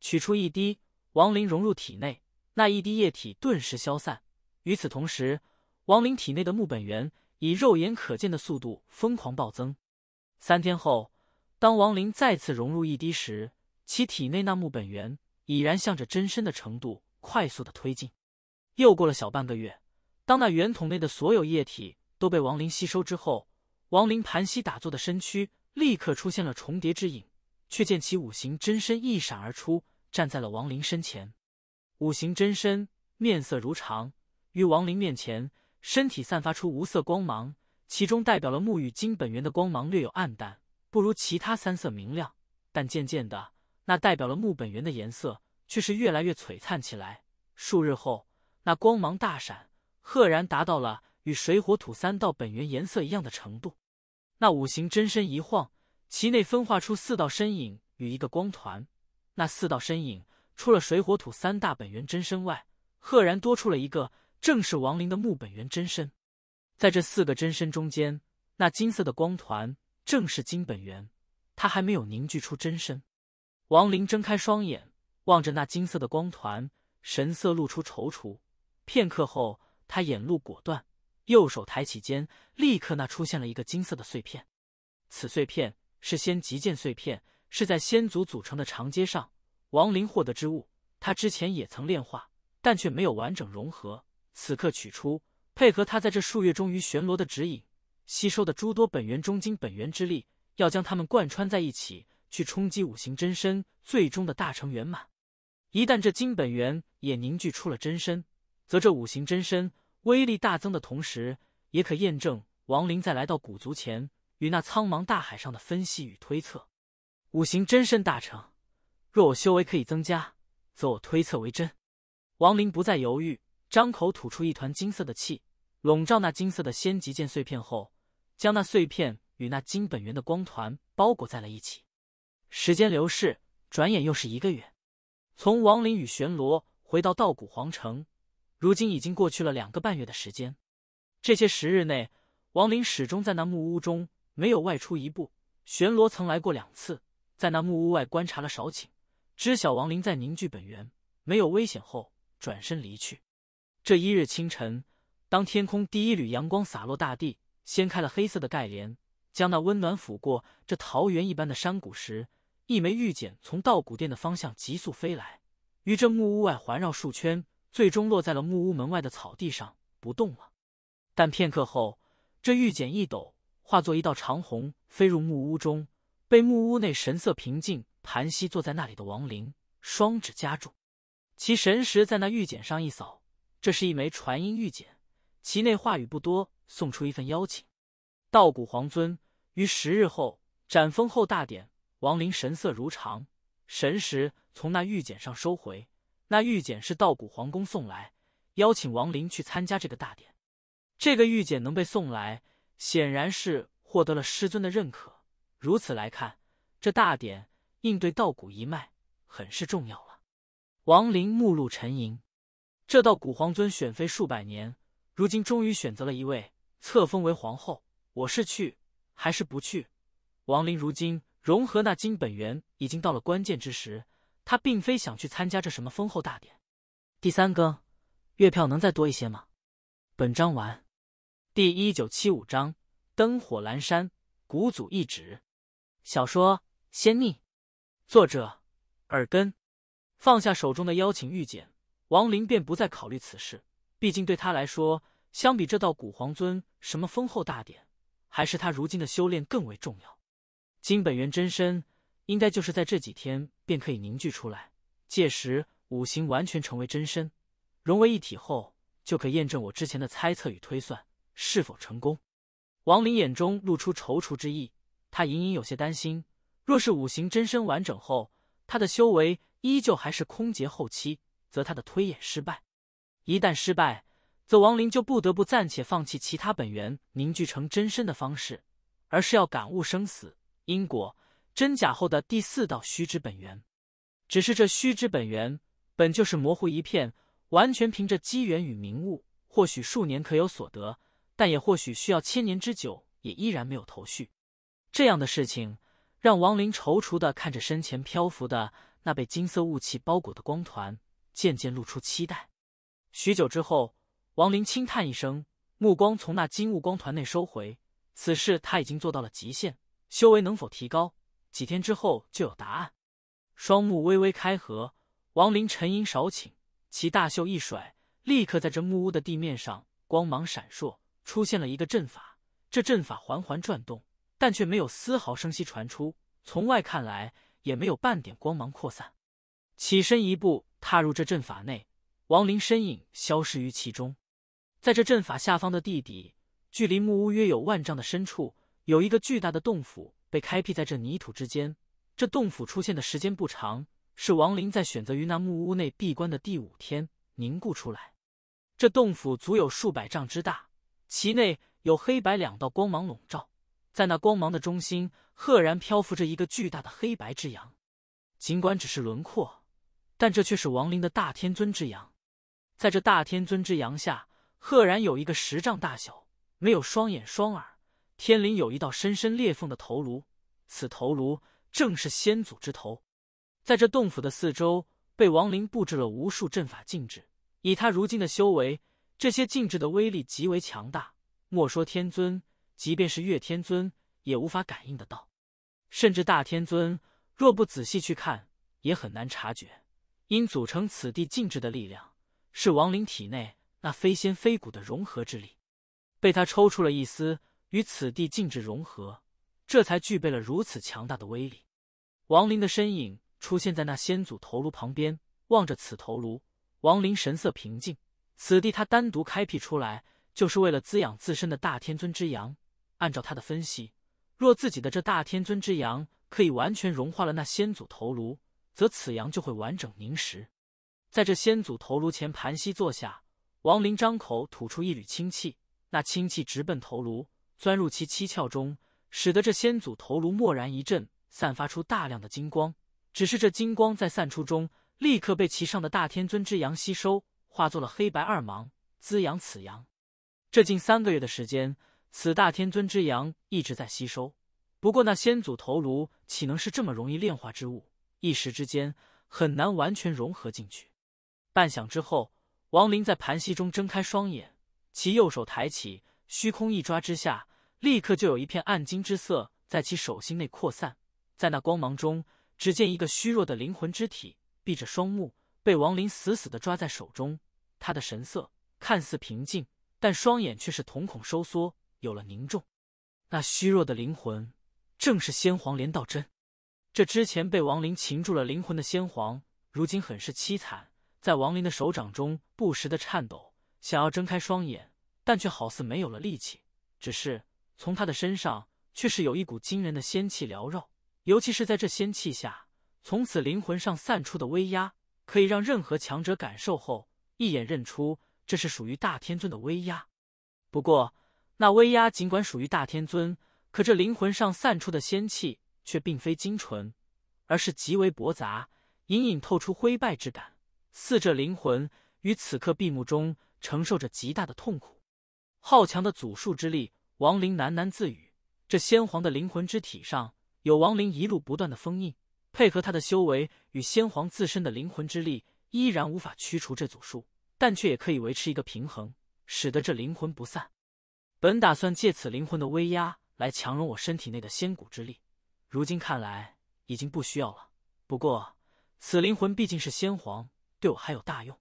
取出一滴，王林融入体内，那一滴液体顿时消散。与此同时，王林体内的木本源以肉眼可见的速度疯狂暴增。三天后，当王林再次融入一滴时，其体内那木本源。已然向着真身的程度快速的推进。又过了小半个月，当那圆筒内的所有液体都被王灵吸收之后，王灵盘膝打坐的身躯立刻出现了重叠之影，却见其五行真身一闪而出，站在了王灵身前。五行真身面色如常，于王灵面前，身体散发出无色光芒，其中代表了木与金本源的光芒略有暗淡，不如其他三色明亮，但渐渐的。那代表了木本源的颜色，却是越来越璀璨起来。数日后，那光芒大闪，赫然达到了与水火土三道本源颜色一样的程度。那五行真身一晃，其内分化出四道身影与一个光团。那四道身影，除了水火土三大本源真身外，赫然多出了一个，正是王林的木本源真身。在这四个真身中间，那金色的光团正是金本源，它还没有凝聚出真身。王林睁开双眼，望着那金色的光团，神色露出踌躇。片刻后，他眼露果断，右手抬起间，立刻那出现了一个金色的碎片。此碎片是仙极剑碎片，是在仙族组成的长街上，王林获得之物。他之前也曾炼化，但却没有完整融合。此刻取出，配合他在这数月中于玄罗的指引，吸收的诸多本源中经本源之力，要将它们贯穿在一起。去冲击五行真身最终的大成圆满。一旦这金本源也凝聚出了真身，则这五行真身威力大增的同时，也可验证王林在来到古族前与那苍茫大海上的分析与推测。五行真身大成，若我修为可以增加，则我推测为真。王林不再犹豫，张口吐出一团金色的气，笼罩那金色的仙级剑碎片后，将那碎片与那金本源的光团包裹在了一起。时间流逝，转眼又是一个月。从王林与玄罗回到稻谷皇城，如今已经过去了两个半月的时间。这些十日内，王林始终在那木屋中，没有外出一步。玄罗曾来过两次，在那木屋外观察了少顷，知晓王林在凝聚本源，没有危险后，转身离去。这一日清晨，当天空第一缕阳光洒落大地，掀开了黑色的盖帘，将那温暖抚过这桃源一般的山谷时。一枚玉简从稻谷殿的方向急速飞来，于这木屋外环绕数圈，最终落在了木屋门外的草地上不动了。但片刻后，这玉简一抖，化作一道长虹飞入木屋中，被木屋内神色平静、盘膝坐在那里的王灵双指夹住。其神识在那玉简上一扫，这是一枚传音玉简，其内话语不多，送出一份邀请：稻谷皇尊于十日后斩封后大典。王林神色如常，神识从那玉简上收回。那玉简是道古皇宫送来，邀请王林去参加这个大典。这个玉简能被送来，显然是获得了师尊的认可。如此来看，这大典应对道古一脉很是重要了。王林目露沉吟，这道古皇尊选妃数百年，如今终于选择了一位，册封为皇后。我是去还是不去？王林如今。融合那金本源已经到了关键之时，他并非想去参加这什么封后大典。第三更，月票能再多一些吗？本章完。第一九七五章：灯火阑珊，古祖一指。小说《仙逆》，作者：耳根。放下手中的邀请玉简，王林便不再考虑此事。毕竟对他来说，相比这道古皇尊什么封后大典，还是他如今的修炼更为重要。金本源真身应该就是在这几天便可以凝聚出来，届时五行完全成为真身，融为一体后，就可验证我之前的猜测与推算是否成功。王林眼中露出踌躇之意，他隐隐有些担心，若是五行真身完整后，他的修为依旧还是空劫后期，则他的推演失败。一旦失败，则王林就不得不暂且放弃其他本源凝聚成真身的方式，而是要感悟生死。因果真假后的第四道虚之本源，只是这虚之本源本就是模糊一片，完全凭着机缘与明悟，或许数年可有所得，但也或许需要千年之久，也依然没有头绪。这样的事情，让王林踌躇的看着身前漂浮的那被金色雾气包裹的光团，渐渐露出期待。许久之后，王林轻叹一声，目光从那金雾光团内收回。此事他已经做到了极限。修为能否提高？几天之后就有答案。双目微微开合，王林沉吟少顷，其大袖一甩，立刻在这木屋的地面上光芒闪烁，出现了一个阵法。这阵法缓缓转动，但却没有丝毫声息传出，从外看来也没有半点光芒扩散。起身一步踏入这阵法内，王林身影消失于其中。在这阵法下方的地底，距离木屋约有万丈的深处。有一个巨大的洞府被开辟在这泥土之间。这洞府出现的时间不长，是王林在选择于那木屋内闭关的第五天凝固出来。这洞府足有数百丈之大，其内有黑白两道光芒笼罩。在那光芒的中心，赫然漂浮着一个巨大的黑白之阳。尽管只是轮廓，但这却是王林的大天尊之阳。在这大天尊之阳下，赫然有一个十丈大小，没有双眼双耳。天灵有一道深深裂缝的头颅，此头颅正是先祖之头。在这洞府的四周，被王灵布置了无数阵法禁制。以他如今的修为，这些禁制的威力极为强大，莫说天尊，即便是月天尊也无法感应得到，甚至大天尊若不仔细去看，也很难察觉。因组成此地禁制的力量，是王灵体内那非仙非骨的融合之力，被他抽出了一丝。与此地静止融合，这才具备了如此强大的威力。王林的身影出现在那先祖头颅旁边，望着此头颅，王林神色平静。此地他单独开辟出来，就是为了滋养自身的大天尊之阳。按照他的分析，若自己的这大天尊之阳可以完全融化了那先祖头颅，则此阳就会完整凝实。在这先祖头颅前盘膝坐下，王林张口吐出一缕清气，那清气直奔头颅。钻入其七窍中，使得这先祖头颅蓦然一震，散发出大量的金光。只是这金光在散出中，立刻被其上的大天尊之阳吸收，化作了黑白二芒，滋养此阳。这近三个月的时间，此大天尊之阳一直在吸收。不过那先祖头颅岂能是这么容易炼化之物？一时之间，很难完全融合进去。半晌之后，王林在盘膝中睁开双眼，其右手抬起。虚空一抓之下，立刻就有一片暗金之色在其手心内扩散。在那光芒中，只见一个虚弱的灵魂之体，闭着双目，被王林死死的抓在手中。他的神色看似平静，但双眼却是瞳孔收缩，有了凝重。那虚弱的灵魂正是先皇连道真。这之前被王林擒住了灵魂的先皇，如今很是凄惨，在王林的手掌中不时的颤抖，想要睁开双眼。但却好似没有了力气，只是从他的身上却是有一股惊人的仙气缭绕，尤其是在这仙气下，从此灵魂上散出的威压，可以让任何强者感受后一眼认出这是属于大天尊的威压。不过，那威压尽管属于大天尊，可这灵魂上散出的仙气却并非精纯，而是极为驳杂，隐隐透出灰败之感，似这灵魂于此刻闭目中承受着极大的痛苦。好强的祖树之力！王林喃喃自语：“这先皇的灵魂之体上有王林一路不断的封印，配合他的修为与先皇自身的灵魂之力，依然无法驱除这祖树，但却也可以维持一个平衡，使得这灵魂不散。本打算借此灵魂的威压来强融我身体内的仙骨之力，如今看来已经不需要了。不过，此灵魂毕竟是先皇，对我还有大用。”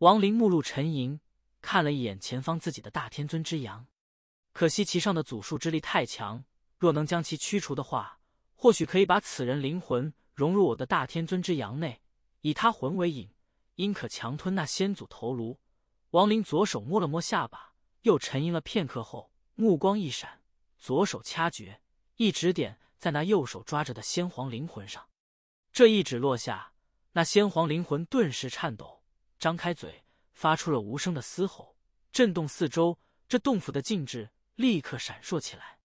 王林目露沉吟。看了一眼前方自己的大天尊之阳，可惜其上的祖树之力太强，若能将其驱除的话，或许可以把此人灵魂融入我的大天尊之阳内，以他魂为引，应可强吞那先祖头颅。王林左手摸了摸下巴，又沉吟了片刻后，目光一闪，左手掐诀，一指点在那右手抓着的先皇灵魂上。这一指落下，那先皇灵魂顿时颤抖，张开嘴。发出了无声的嘶吼，震动四周。这洞府的禁制立刻闪烁起来。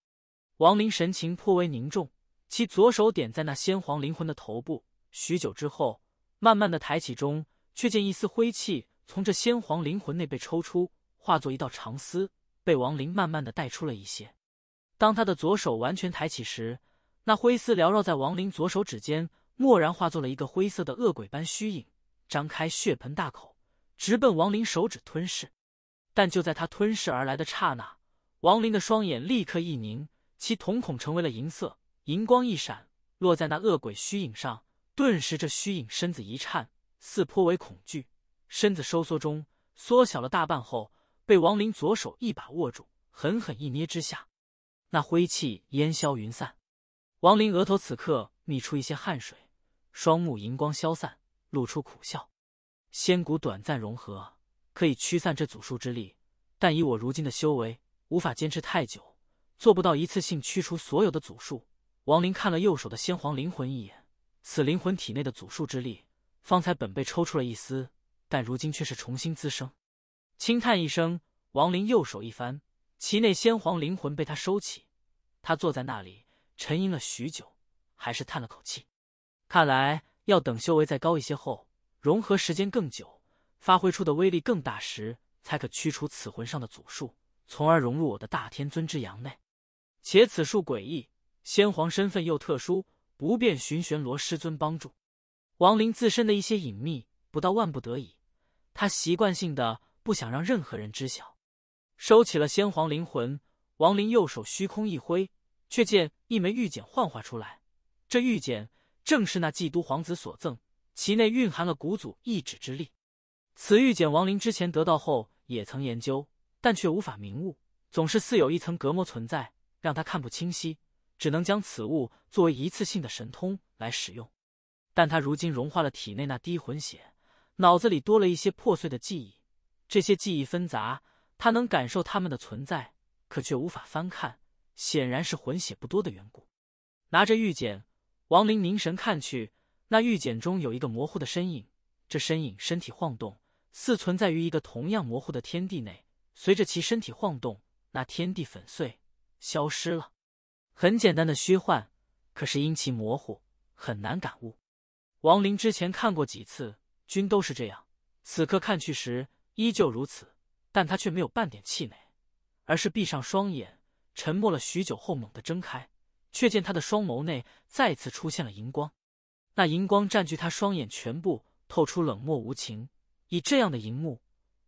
王林神情颇为凝重，其左手点在那先皇灵魂的头部，许久之后，慢慢的抬起中，却见一丝灰气从这先皇灵魂内被抽出，化作一道长丝，被王林慢慢的带出了一些。当他的左手完全抬起时，那灰丝缭绕在王林左手指间，蓦然化作了一个灰色的恶鬼般虚影，张开血盆大口。直奔王林手指吞噬，但就在他吞噬而来的刹那，王林的双眼立刻一凝，其瞳孔成为了银色，银光一闪，落在那恶鬼虚影上，顿时这虚影身子一颤，似颇为恐惧，身子收缩中，缩小了大半后，被王林左手一把握住，狠狠一捏之下，那灰气烟消云散。王林额头此刻泌出一些汗水，双目银光消散，露出苦笑。仙骨短暂融合，可以驱散这祖树之力，但以我如今的修为，无法坚持太久，做不到一次性驱除所有的祖树。王林看了右手的先皇灵魂一眼，此灵魂体内的祖树之力，方才本被抽出了一丝，但如今却是重新滋生。轻叹一声，王林右手一翻，其内先皇灵魂被他收起。他坐在那里，沉吟了许久，还是叹了口气。看来要等修为再高一些后。融合时间更久，发挥出的威力更大时，才可驱除此魂上的诅术，从而融入我的大天尊之阳内。且此术诡异，先皇身份又特殊，不便寻玄罗师尊帮助。王林自身的一些隐秘，不到万不得已，他习惯性的不想让任何人知晓。收起了先皇灵魂，王林右手虚空一挥，却见一枚玉简幻化出来。这玉简正是那季都皇子所赠。其内蕴含了古祖一指之力，此玉简王林之前得到后也曾研究，但却无法明悟，总是似有一层隔膜存在，让他看不清晰，只能将此物作为一次性的神通来使用。但他如今融化了体内那滴魂血，脑子里多了一些破碎的记忆，这些记忆纷杂，他能感受他们的存在，可却无法翻看，显然是魂血不多的缘故。拿着玉简，王林凝神看去。那玉简中有一个模糊的身影，这身影身体晃动，似存在于一个同样模糊的天地内。随着其身体晃动，那天地粉碎消失了。很简单的虚幻，可是因其模糊，很难感悟。王林之前看过几次，均都是这样。此刻看去时依旧如此，但他却没有半点气馁，而是闭上双眼，沉默了许久后猛地睁开，却见他的双眸内再次出现了荧光。那银光占据他双眼全部，透出冷漠无情。以这样的银幕，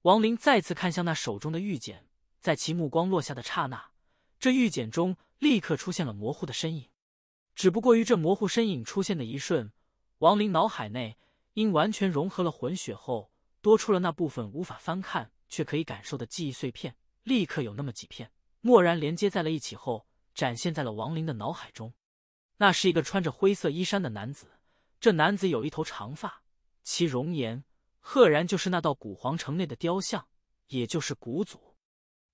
王林再次看向那手中的玉简，在其目光落下的刹那，这玉简中立刻出现了模糊的身影。只不过于这模糊身影出现的一瞬，王林脑海内因完全融合了魂血后，多出了那部分无法翻看却可以感受的记忆碎片，立刻有那么几片蓦然连接在了一起后，展现在了王林的脑海中。那是一个穿着灰色衣衫的男子。这男子有一头长发，其容颜赫然就是那道古皇城内的雕像，也就是古祖。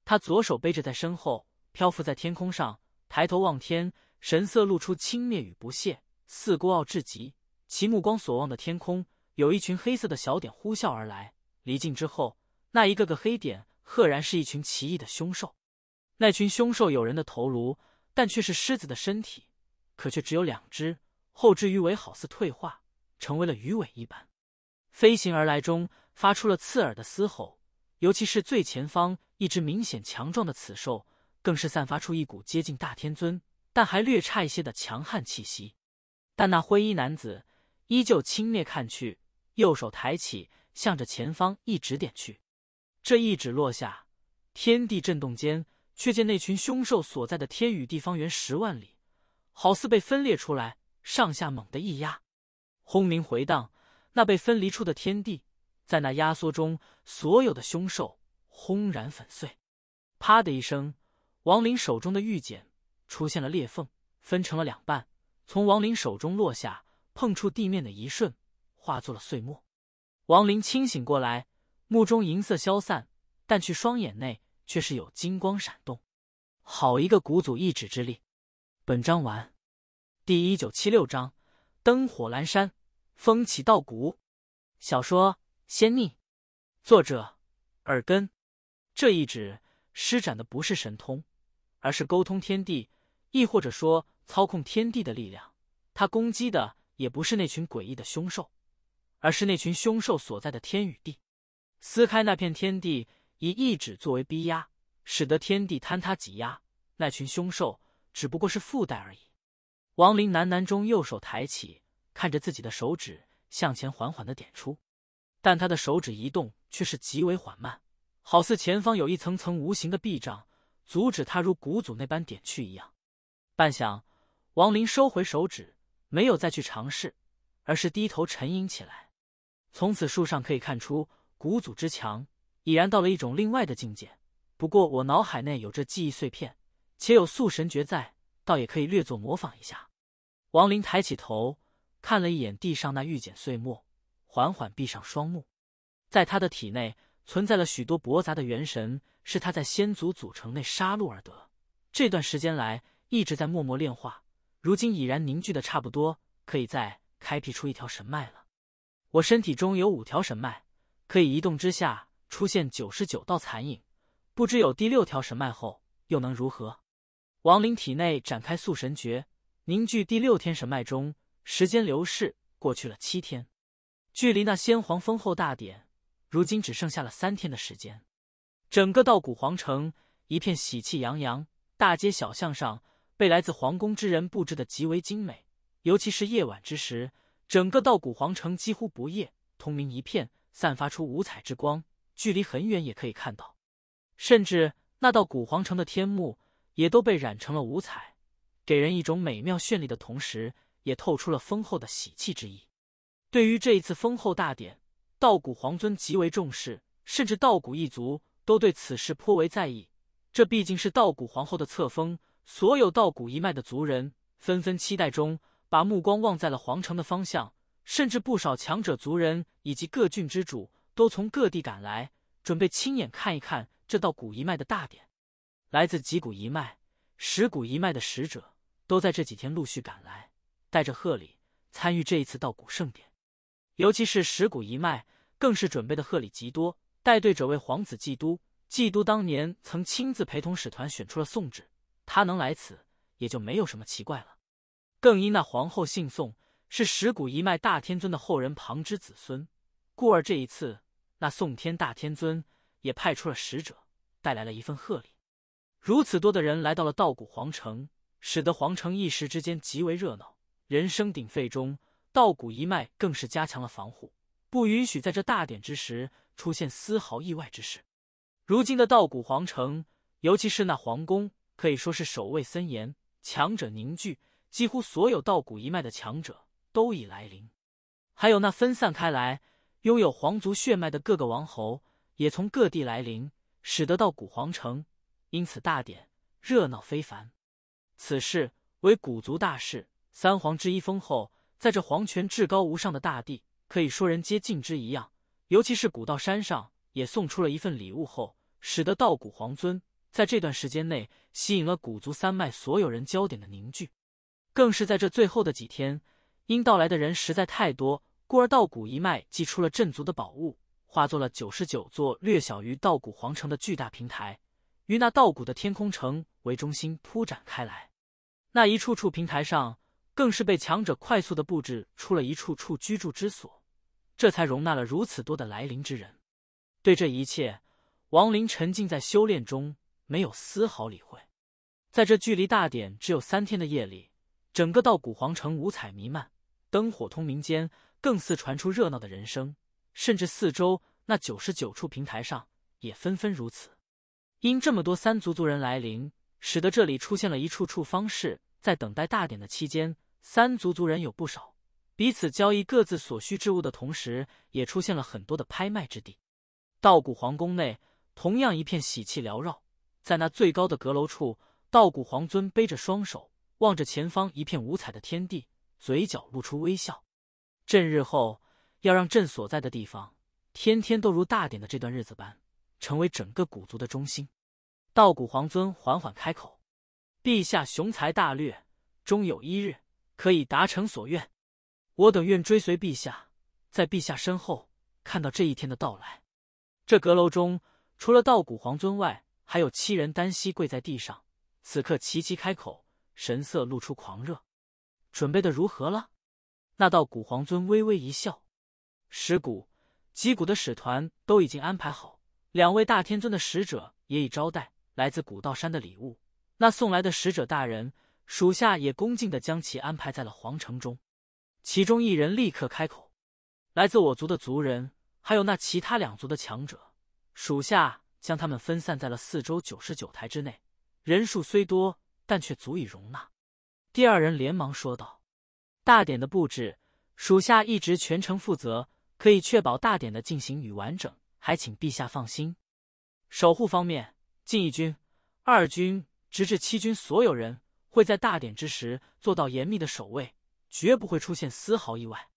他左手背着在身后，漂浮在天空上，抬头望天，神色露出轻蔑与不屑，似孤傲至极。其目光所望的天空，有一群黑色的小点呼啸而来。离近之后，那一个个黑点赫然是一群奇异的凶兽。那群凶兽有人的头颅，但却是狮子的身体，可却只有两只。后肢鱼尾好似退化成为了鱼尾一般，飞行而来中发出了刺耳的嘶吼。尤其是最前方一只明显强壮的此兽，更是散发出一股接近大天尊但还略差一些的强悍气息。但那灰衣男子依旧轻蔑看去，右手抬起，向着前方一指点去。这一指落下，天地震动间，却见那群凶兽所在的天宇地方圆十万里，好似被分裂出来。上下猛地一压，轰鸣回荡。那被分离出的天地，在那压缩中，所有的凶兽轰然粉碎。啪的一声，王林手中的玉简出现了裂缝，分成了两半，从王林手中落下，碰触地面的一瞬，化作了碎末。王林清醒过来，目中银色消散，但去双眼内却是有金光闪动。好一个古祖一指之力！本章完。第一九七六章：灯火阑珊，风起稻谷。小说《仙逆》，作者：耳根。这一指施展的不是神通，而是沟通天地，亦或者说操控天地的力量。他攻击的也不是那群诡异的凶兽，而是那群凶兽所在的天与地。撕开那片天地，以一指作为逼压，使得天地坍塌挤压。那群凶兽只不过是附带而已。王林喃喃中，右手抬起，看着自己的手指向前缓缓的点出，但他的手指移动却是极为缓慢，好似前方有一层层无形的壁障，阻止他如古祖那般点去一样。半晌，王林收回手指，没有再去尝试，而是低头沉吟起来。从此树上可以看出，古祖之强已然到了一种另外的境界。不过我脑海内有这记忆碎片，且有宿神诀在。倒也可以略作模仿一下。王林抬起头，看了一眼地上那玉简碎末，缓缓闭上双目。在他的体内存在了许多驳杂的元神，是他在先祖组成内杀戮而得。这段时间来一直在默默炼化，如今已然凝聚的差不多，可以再开辟出一条神脉了。我身体中有五条神脉，可以移动之下出现九十九道残影。不知有第六条神脉后，又能如何？王灵体内展开素神诀，凝聚第六天神脉中。时间流逝，过去了七天，距离那先皇封后大典，如今只剩下了三天的时间。整个稻谷皇城一片喜气洋洋，大街小巷上被来自皇宫之人布置的极为精美。尤其是夜晚之时，整个稻谷皇城几乎不夜，通明一片，散发出五彩之光，距离很远也可以看到。甚至那道古皇城的天幕。也都被染成了五彩，给人一种美妙绚丽的同时，也透出了丰厚的喜气之意。对于这一次丰厚大典，稻谷皇尊极为重视，甚至稻谷一族都对此事颇为在意。这毕竟是稻谷皇后的册封，所有稻谷一脉的族人纷纷期待中，把目光望在了皇城的方向。甚至不少强者族人以及各郡之主都从各地赶来，准备亲眼看一看这稻谷一脉的大典。来自脊骨一脉、石骨一脉的使者都在这几天陆续赶来，带着贺礼参与这一次道古盛典。尤其是石骨一脉，更是准备的贺礼极多。带队者为皇子季都，季都当年曾亲自陪同使团选出了宋旨，他能来此也就没有什么奇怪了。更因那皇后姓宋，是石骨一脉大天尊的后人旁支子孙，故而这一次那宋天大天尊也派出了使者，带来了一份贺礼。如此多的人来到了稻谷皇城，使得皇城一时之间极为热闹，人声鼎沸中，稻谷一脉更是加强了防护，不允许在这大典之时出现丝毫意外之事。如今的稻谷皇城，尤其是那皇宫，可以说是守卫森严，强者凝聚，几乎所有稻谷一脉的强者都已来临，还有那分散开来、拥有皇族血脉的各个王侯也从各地来临，使得稻谷皇城。因此，大典热闹非凡。此事为古族大事，三皇之一封后，在这皇权至高无上的大地，可以说人皆敬之一样。尤其是古道山上也送出了一份礼物后，使得道谷皇尊在这段时间内吸引了古族三脉所有人焦点的凝聚。更是在这最后的几天，因到来的人实在太多，故而道谷一脉祭出了镇族的宝物，化作了九十九座略小于道谷皇城的巨大平台。于那稻谷的天空城为中心铺展开来，那一处处平台上更是被强者快速的布置出了一处处居住之所，这才容纳了如此多的来临之人。对这一切，王林沉浸在修炼中，没有丝毫理会。在这距离大典只有三天的夜里，整个稻谷皇城五彩弥漫，灯火通明间更似传出热闹的人声，甚至四周那九十九处平台上也纷纷如此。因这么多三族族人来临，使得这里出现了一处处方式，在等待大典的期间，三族族人有不少，彼此交易各自所需之物的同时，也出现了很多的拍卖之地。道谷皇宫内同样一片喜气缭绕。在那最高的阁楼处，道谷皇尊背着双手，望着前方一片五彩的天地，嘴角露出微笑。朕日后要让朕所在的地方，天天都如大典的这段日子般。成为整个古族的中心，道谷皇尊缓缓开口：“陛下雄才大略，终有一日可以达成所愿。我等愿追随陛下，在陛下身后，看到这一天的到来。”这阁楼中，除了道谷皇尊外，还有七人单膝跪在地上，此刻齐齐开口，神色露出狂热。准备的如何了？那道古皇尊微微一笑：“石谷、吉谷的使团都已经安排好。”两位大天尊的使者也已招待来自古道山的礼物。那送来的使者大人，属下也恭敬的将其安排在了皇城中。其中一人立刻开口：“来自我族的族人，还有那其他两族的强者，属下将他们分散在了四周九十九台之内。人数虽多，但却足以容纳。”第二人连忙说道：“大典的布置，属下一直全程负责，可以确保大典的进行与完整。”还请陛下放心，守护方面，禁义军、二军直至七军，所有人会在大典之时做到严密的守卫，绝不会出现丝毫意外。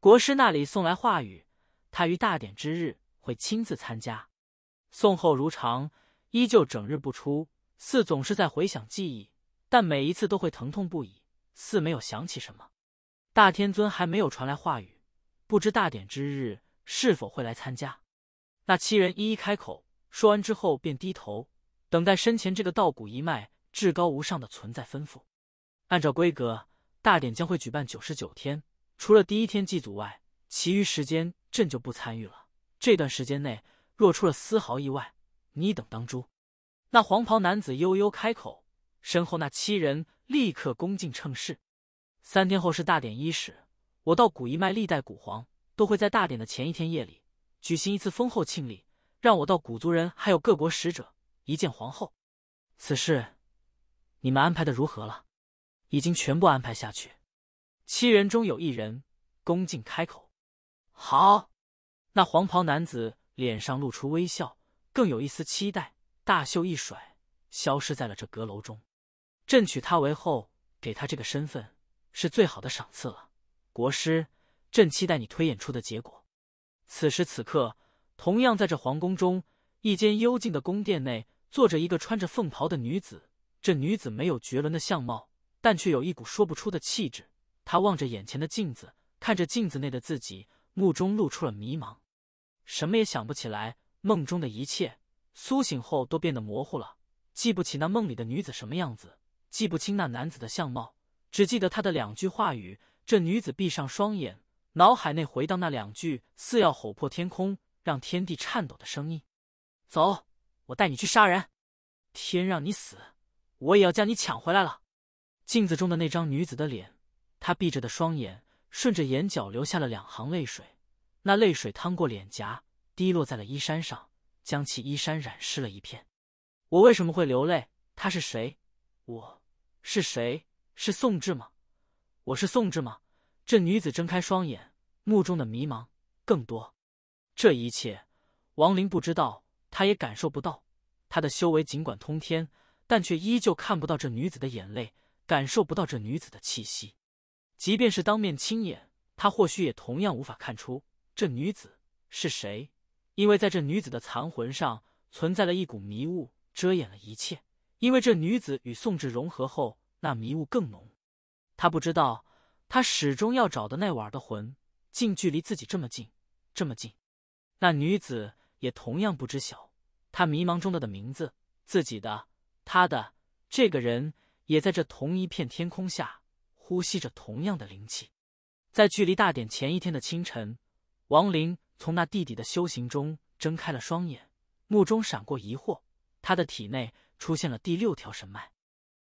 国师那里送来话语，他于大典之日会亲自参加。宋后如常，依旧整日不出，似总是在回想记忆，但每一次都会疼痛不已，似没有想起什么。大天尊还没有传来话语，不知大典之日是否会来参加。那七人一一开口，说完之后便低头等待身前这个道骨一脉至高无上的存在吩咐。按照规格，大典将会举办九十九天，除了第一天祭祖外，其余时间朕就不参与了。这段时间内若出了丝毫意外，你等当诛。那黄袍男子悠悠开口，身后那七人立刻恭敬称是。三天后是大典伊始，我道古一脉历代古皇都会在大典的前一天夜里。举行一次丰厚庆礼，让我到古族人还有各国使者一见皇后。此事你们安排的如何了？已经全部安排下去。七人中有一人恭敬开口：“好。”那黄袍男子脸上露出微笑，更有一丝期待。大袖一甩，消失在了这阁楼中。朕娶她为后，给她这个身份是最好的赏赐了。国师，朕期待你推演出的结果。此时此刻，同样在这皇宫中，一间幽静的宫殿内，坐着一个穿着凤袍的女子。这女子没有绝伦的相貌，但却有一股说不出的气质。她望着眼前的镜子，看着镜子内的自己，目中露出了迷茫，什么也想不起来。梦中的一切，苏醒后都变得模糊了，记不起那梦里的女子什么样子，记不清那男子的相貌，只记得他的两句话语。这女子闭上双眼。脑海内回荡那两句似要吼破天空，让天地颤抖的声音：“走，我带你去杀人。天让你死，我也要将你抢回来了。”镜子中的那张女子的脸，她闭着的双眼，顺着眼角流下了两行泪水，那泪水淌过脸颊，滴落在了衣衫上，将其衣衫染湿了一片。我为什么会流泪？她是谁？我是谁？是宋智吗？我是宋智吗？这女子睁开双眼，目中的迷茫更多。这一切，王林不知道，他也感受不到。他的修为尽管通天，但却依旧看不到这女子的眼泪，感受不到这女子的气息。即便是当面亲眼，他或许也同样无法看出这女子是谁，因为在这女子的残魂上存在了一股迷雾，遮掩了一切。因为这女子与宋智融合后，那迷雾更浓。他不知道。他始终要找的那碗的魂，近距离自己这么近，这么近。那女子也同样不知晓，他迷茫中的的名字，自己的，他的，这个人也在这同一片天空下，呼吸着同样的灵气。在距离大典前一天的清晨，王林从那地底的修行中睁开了双眼，目中闪过疑惑。他的体内出现了第六条神脉，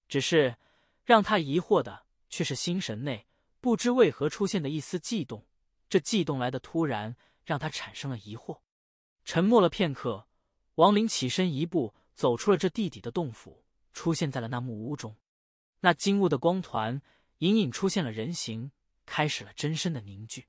只是让他疑惑的却是心神内。不知为何出现的一丝悸动，这悸动来的突然，让他产生了疑惑。沉默了片刻，王林起身一步走出了这地底的洞府，出现在了那木屋中。那金雾的光团隐隐出现了人形，开始了真身的凝聚。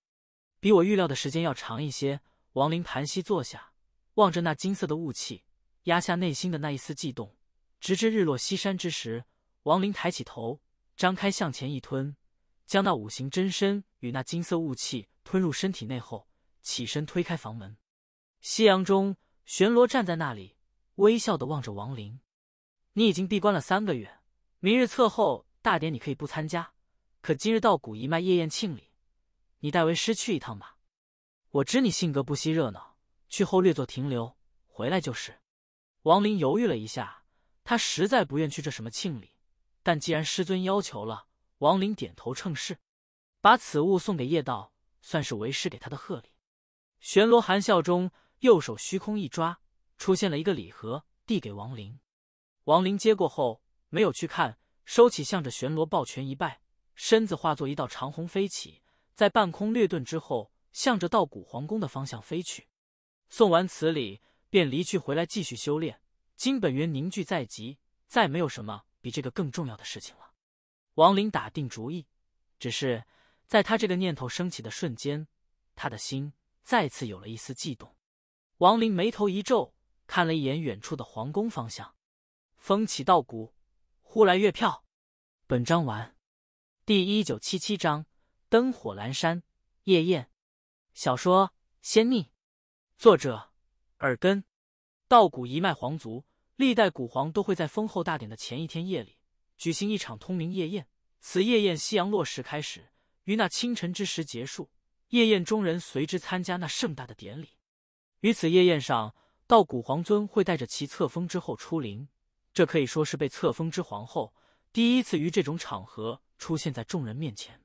比我预料的时间要长一些。王林盘膝坐下，望着那金色的雾气，压下内心的那一丝悸动，直至日落西山之时，王林抬起头，张开向前一吞。将那五行真身与那金色雾气吞入身体内后，起身推开房门。夕阳中，玄罗站在那里，微笑的望着王林：“你已经闭关了三个月，明日册后大典你可以不参加，可今日道谷一脉夜宴庆礼，你代为师去一趟吧。我知你性格不喜热闹，去后略作停留，回来就是。”王林犹豫了一下，他实在不愿去这什么庆礼，但既然师尊要求了。王林点头称是，把此物送给叶道，算是为师给他的贺礼。玄罗含笑中，右手虚空一抓，出现了一个礼盒，递给王林。王林接过后，没有去看，收起，向着玄罗抱拳一拜，身子化作一道长虹飞起，在半空掠遁之后，向着稻谷皇宫的方向飞去。送完此礼，便离去，回来继续修炼。金本源凝聚在即，再没有什么比这个更重要的事情了。王林打定主意，只是在他这个念头升起的瞬间，他的心再次有了一丝悸动。王林眉头一皱，看了一眼远处的皇宫方向。风起稻谷，忽来月票。本章完。第一九七七章：灯火阑珊夜宴。小说《仙逆》，作者：耳根。稻谷一脉皇族，历代古皇都会在封后大典的前一天夜里。举行一场通明夜宴，此夜宴夕阳落时开始，于那清晨之时结束。夜宴中人随之参加那盛大的典礼。于此夜宴上，道古皇尊会带着其册封之后出灵，这可以说是被册封之皇后第一次于这种场合出现在众人面前。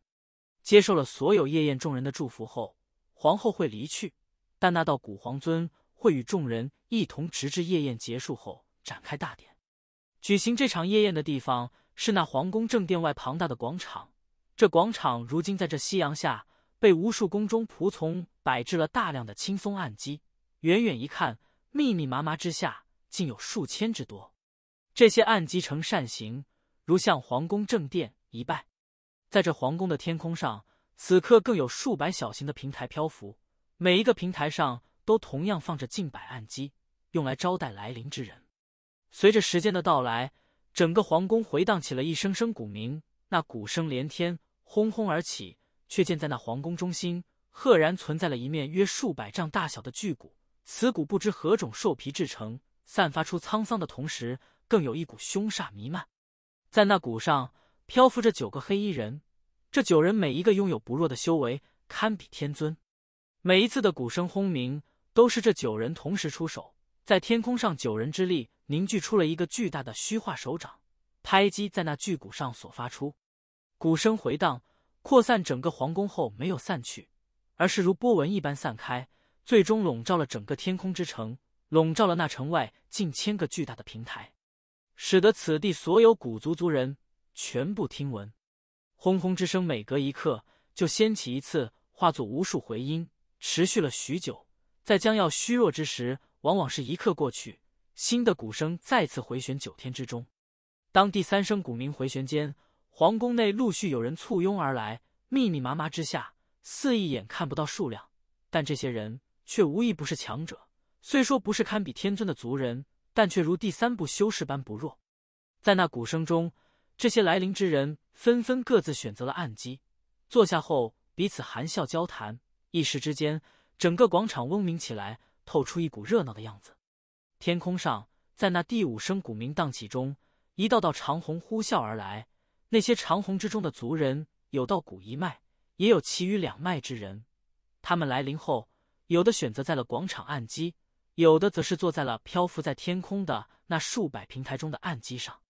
接受了所有夜宴众人的祝福后，皇后会离去，但那道古皇尊会与众人一同直至夜宴结束后展开大典。举行这场夜宴的地方。是那皇宫正殿外庞大的广场，这广场如今在这夕阳下，被无数宫中仆从摆置了大量的青松暗机，远远一看，密密麻麻之下竟有数千之多。这些暗机呈扇形，如向皇宫正殿一拜。在这皇宫的天空上，此刻更有数百小型的平台漂浮，每一个平台上都同样放着近百暗机，用来招待来临之人。随着时间的到来。整个皇宫回荡起了一声声鼓鸣，那鼓声连天，轰轰而起。却见在那皇宫中心，赫然存在了一面约数百丈大小的巨鼓。此鼓不知何种兽皮制成，散发出沧桑的同时，更有一股凶煞弥漫。在那鼓上漂浮着九个黑衣人，这九人每一个拥有不弱的修为，堪比天尊。每一次的鼓声轰鸣，都是这九人同时出手，在天空上九人之力。凝聚出了一个巨大的虚化手掌，拍击在那巨鼓上，所发出鼓声回荡，扩散整个皇宫后没有散去，而是如波纹一般散开，最终笼罩了整个天空之城，笼罩了那城外近千个巨大的平台，使得此地所有古族族人全部听闻。轰轰之声，每隔一刻就掀起一次，化作无数回音，持续了许久，在将要虚弱之时，往往是一刻过去。新的鼓声再次回旋九天之中，当第三声鼓鸣回旋间，皇宫内陆续有人簇拥而来，密密麻麻之下，四一眼看不到数量，但这些人却无一不是强者。虽说不是堪比天尊的族人，但却如第三步修士般不弱。在那鼓声中，这些来临之人纷纷各自选择了暗机，坐下后彼此含笑交谈，一时之间，整个广场嗡鸣起来，透出一股热闹的样子。天空上，在那第五声鼓鸣荡起中，一道道长虹呼啸而来。那些长虹之中的族人，有道鼓一脉，也有其余两脉之人。他们来临后，有的选择在了广场岸基，有的则是坐在了漂浮在天空的那数百平台中的岸基上。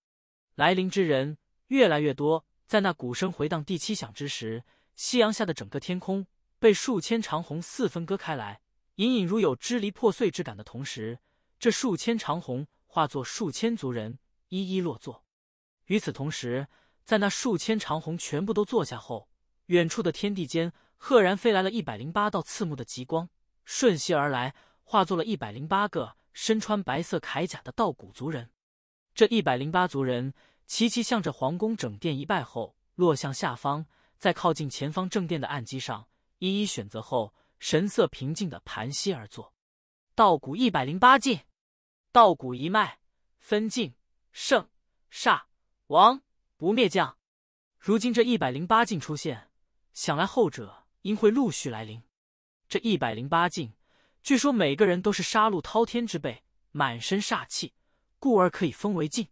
来临之人越来越多，在那鼓声回荡第七响之时，夕阳下的整个天空被数千长虹四分割开来，隐隐如有支离破碎之感的同时。这数千长虹化作数千族人，一一落座。与此同时，在那数千长虹全部都坐下后，远处的天地间赫然飞来了一百零八道刺目的极光，瞬息而来，化作了一百零八个身穿白色铠甲的道古族人。这一百零八族人齐齐向着皇宫整殿一拜后，落向下方，在靠近前方正殿的案几上一一选择后，神色平静的盘膝而坐。道谷一百零八进。道谷一脉分境，圣、煞、王、不灭将。如今这一百零八境出现，想来后者应会陆续来临。这一百零八境，据说每个人都是杀戮滔天之辈，满身煞气，故而可以封为境。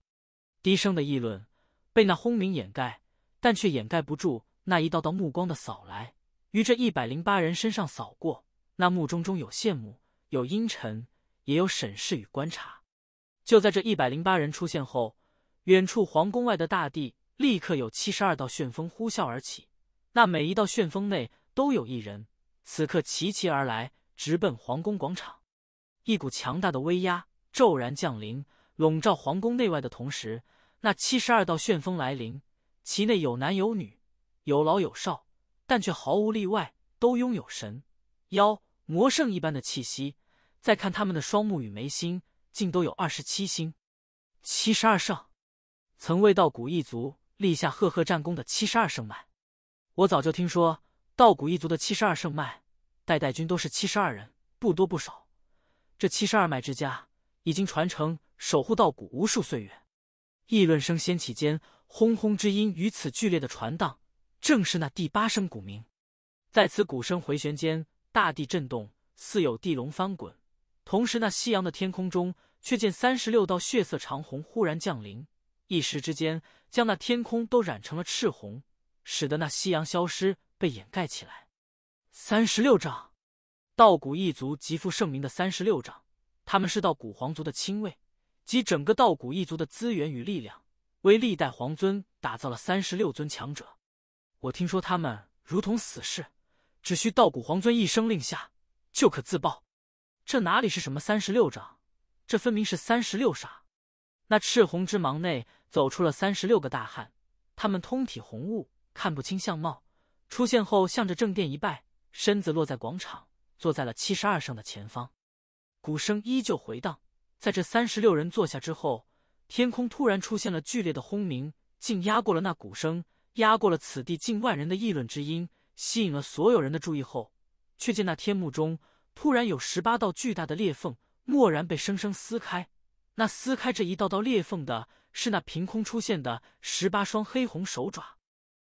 低声的议论被那轰鸣掩盖，但却掩盖不住那一道道目光的扫来，于这一百零八人身上扫过。那目中中有羡慕，有阴沉。也有审视与观察。就在这一百零八人出现后，远处皇宫外的大地立刻有七十二道旋风呼啸而起，那每一道旋风内都有一人，此刻齐齐而来，直奔皇宫广场。一股强大的威压骤然降临，笼罩皇宫内外的同时，那七十二道旋风来临，其内有男有女，有老有少，但却毫无例外，都拥有神、妖、魔圣一般的气息。再看他们的双目与眉心，竟都有二十七星，七十二圣，曾为道谷一族立下赫赫战功的七十二圣脉。我早就听说，道谷一族的七十二圣脉，代代君都是七十二人，不多不少。这七十二脉之家，已经传承守护道谷无数岁月。议论声掀起间，轰轰之音于此剧烈的传荡，正是那第八声鼓鸣。在此鼓声回旋间，大地震动，似有地龙翻滚。同时，那夕阳的天空中却见三十六道血色长虹忽然降临，一时之间将那天空都染成了赤红，使得那夕阳消失，被掩盖起来。三十六丈，道谷一族极负盛名的三十六丈，他们是道谷皇族的亲卫，集整个道谷一族的资源与力量，为历代皇尊打造了三十六尊强者。我听说他们如同死士，只需道谷皇尊一声令下，就可自爆。这哪里是什么三十六掌？这分明是三十六杀！那赤红之芒内走出了三十六个大汉，他们通体红雾，看不清相貌。出现后，向着正殿一拜，身子落在广场，坐在了七十二圣的前方。鼓声依旧回荡。在这三十六人坐下之后，天空突然出现了剧烈的轰鸣，竟压过了那鼓声，压过了此地近万人的议论之音，吸引了所有人的注意。后，却见那天幕中。突然，有十八道巨大的裂缝蓦然被生生撕开。那撕开这一道道裂缝的，是那凭空出现的十八双黑红手爪。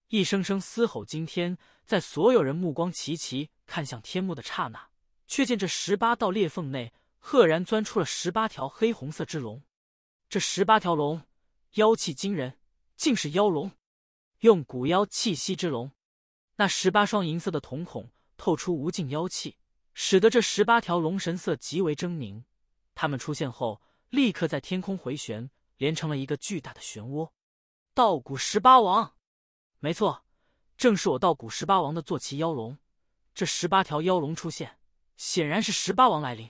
一声声嘶吼惊天，在所有人目光齐齐看向天幕的刹那，却见这十八道裂缝内赫然钻出了十八条黑红色之龙。这十八条龙妖气惊人，竟是妖龙，用古妖气息之龙。那十八双银色的瞳孔透出无尽妖气。使得这十八条龙神色极为狰狞，它们出现后立刻在天空回旋，连成了一个巨大的漩涡。道谷十八王，没错，正是我道谷十八王的坐骑妖龙。这十八条妖龙出现，显然是十八王来临。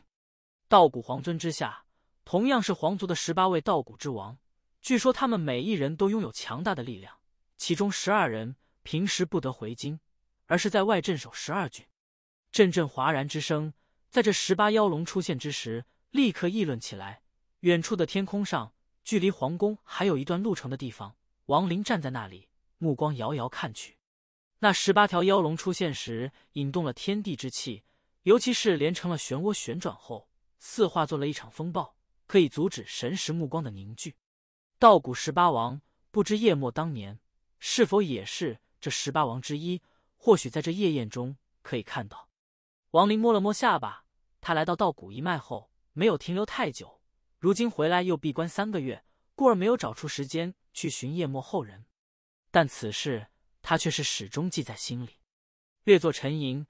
道谷皇尊之下，同样是皇族的十八位道谷之王，据说他们每一人都拥有强大的力量。其中十二人平时不得回京，而是在外镇守十二郡。阵阵哗然之声，在这十八妖龙出现之时，立刻议论起来。远处的天空上，距离皇宫还有一段路程的地方，王林站在那里，目光遥遥看去。那十八条妖龙出现时，引动了天地之气，尤其是连成了漩涡旋转后，似化作了一场风暴，可以阻止神识目光的凝聚。道谷十八王，不知叶莫当年是否也是这十八王之一？或许在这夜宴中可以看到。王林摸了摸下巴，他来到稻谷一脉后没有停留太久，如今回来又闭关三个月，故而没有找出时间去寻叶幕后人。但此事他却是始终记在心里。略作沉吟，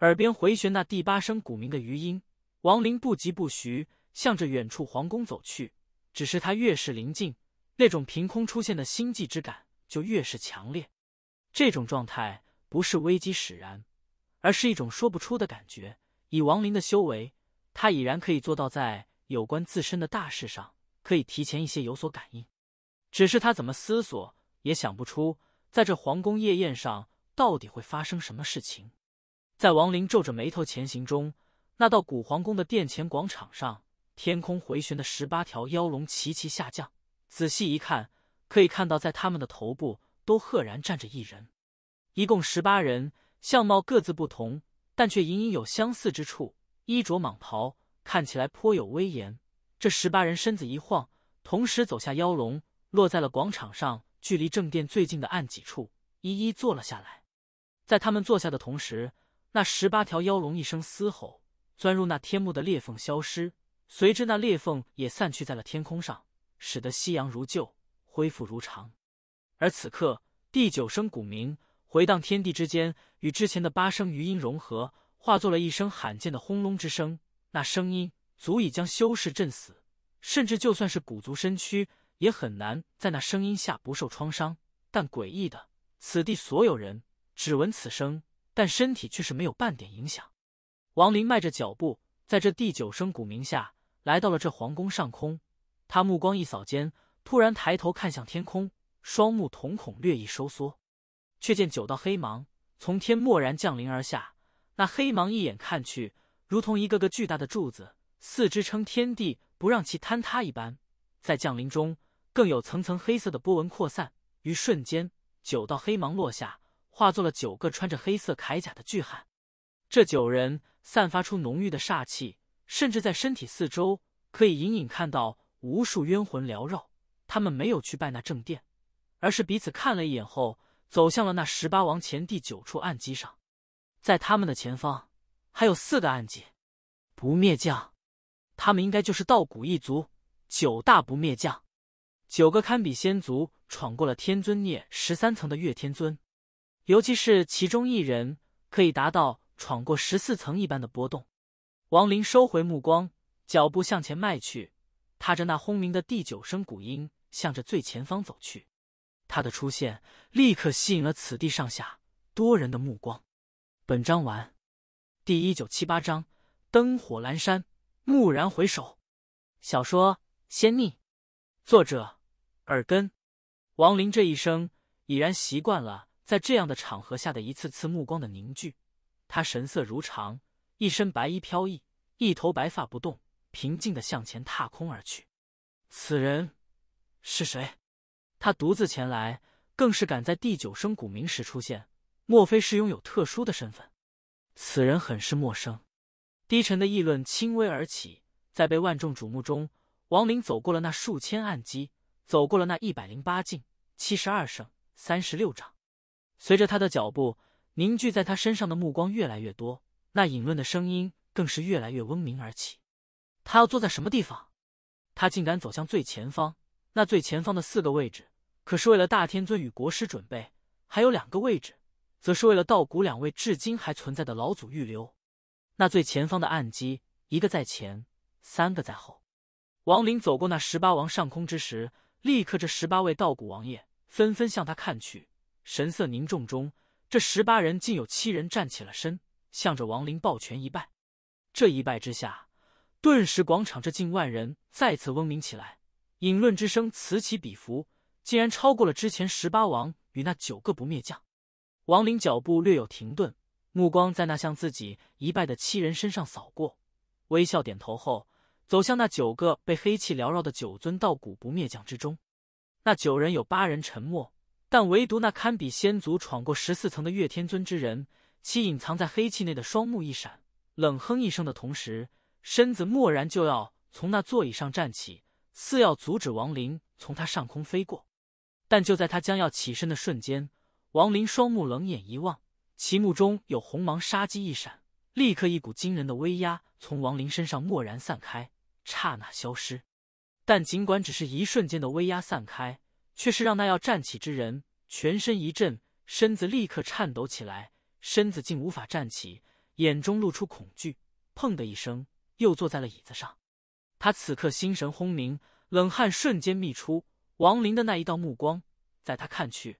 耳边回旋那第八声古鸣的余音，王林不疾不徐，向着远处皇宫走去。只是他越是临近，那种凭空出现的心悸之感就越是强烈。这种状态不是危机使然。而是一种说不出的感觉。以王林的修为，他已然可以做到在有关自身的大事上，可以提前一些有所感应。只是他怎么思索也想不出，在这皇宫夜宴上到底会发生什么事情。在王林皱着眉头前行中，那道古皇宫的殿前广场上，天空回旋的十八条妖龙齐齐下降。仔细一看，可以看到在他们的头部都赫然站着一人，一共十八人。相貌各自不同，但却隐隐有相似之处。衣着蟒袍，看起来颇有威严。这十八人身子一晃，同时走下妖龙，落在了广场上距离正殿最近的暗几处，一一坐了下来。在他们坐下的同时，那十八条妖龙一声嘶吼，钻入那天幕的裂缝，消失。随之，那裂缝也散去在了天空上，使得夕阳如旧，恢复如常。而此刻，第九声鼓鸣。回荡天地之间，与之前的八声余音融合，化作了一声罕见的轰隆之声。那声音足以将修士震死，甚至就算是鼓足身躯，也很难在那声音下不受创伤。但诡异的，此地所有人只闻此声，但身体却是没有半点影响。王林迈着脚步，在这第九声鼓鸣下来到了这皇宫上空。他目光一扫间，突然抬头看向天空，双目瞳孔略一收缩。却见九道黑芒从天蓦然降临而下，那黑芒一眼看去，如同一个个巨大的柱子，四支撑天地，不让其坍塌一般。在降临中，更有层层黑色的波纹扩散。于瞬间，九道黑芒落下，化作了九个穿着黑色铠甲的巨汉。这九人散发出浓郁的煞气，甚至在身体四周可以隐隐看到无数冤魂缭绕。他们没有去拜那正殿，而是彼此看了一眼后。走向了那十八王前第九处暗基上，在他们的前方还有四个暗基，不灭将，他们应该就是道谷一族九大不灭将，九个堪比仙族闯过了天尊涅十三层的月天尊，尤其是其中一人可以达到闯过十四层一般的波动。王林收回目光，脚步向前迈去，踏着那轰鸣的第九声古音，向着最前方走去。他的出现立刻吸引了此地上下多人的目光。本章完，第一九七八章：灯火阑珊，蓦然回首。小说《仙逆》，作者：耳根。王林这一生已然习惯了在这样的场合下的一次次目光的凝聚。他神色如常，一身白衣飘逸，一头白发不动，平静的向前踏空而去。此人是谁？他独自前来，更是敢在第九声鼓鸣时出现，莫非是拥有特殊的身份？此人很是陌生。低沉的议论轻微而起，在被万众瞩目中，王林走过了那数千暗机，走过了那一百零八境、七十二圣、三十六掌。随着他的脚步，凝聚在他身上的目光越来越多，那引论的声音更是越来越嗡鸣而起。他要坐在什么地方？他竟敢走向最前方，那最前方的四个位置。可是为了大天尊与国师准备，还有两个位置，则是为了道谷两位至今还存在的老祖预留。那最前方的暗机，一个在前，三个在后。王林走过那十八王上空之时，立刻这十八位道谷王爷纷纷向他看去，神色凝重中，这十八人竟有七人站起了身，向着王林抱拳一拜。这一拜之下，顿时广场这近万人再次嗡鸣起来，引论之声此起彼伏。竟然超过了之前十八王与那九个不灭将。王林脚步略有停顿，目光在那向自己一拜的七人身上扫过，微笑点头后，走向那九个被黑气缭绕的九尊道骨不灭将之中。那九人有八人沉默，但唯独那堪比仙族闯过十四层的月天尊之人，其隐藏在黑气内的双目一闪，冷哼一声的同时，身子蓦然就要从那座椅上站起，似要阻止王林从他上空飞过。但就在他将要起身的瞬间，王林双目冷眼一望，其目中有红芒，杀机一闪，立刻一股惊人的威压从王林身上蓦然散开，刹那消失。但尽管只是一瞬间的威压散开，却是让那要站起之人全身一震，身子立刻颤抖起来，身子竟无法站起，眼中露出恐惧。砰的一声，又坐在了椅子上。他此刻心神轰鸣，冷汗瞬间溢出。王林的那一道目光，在他看去，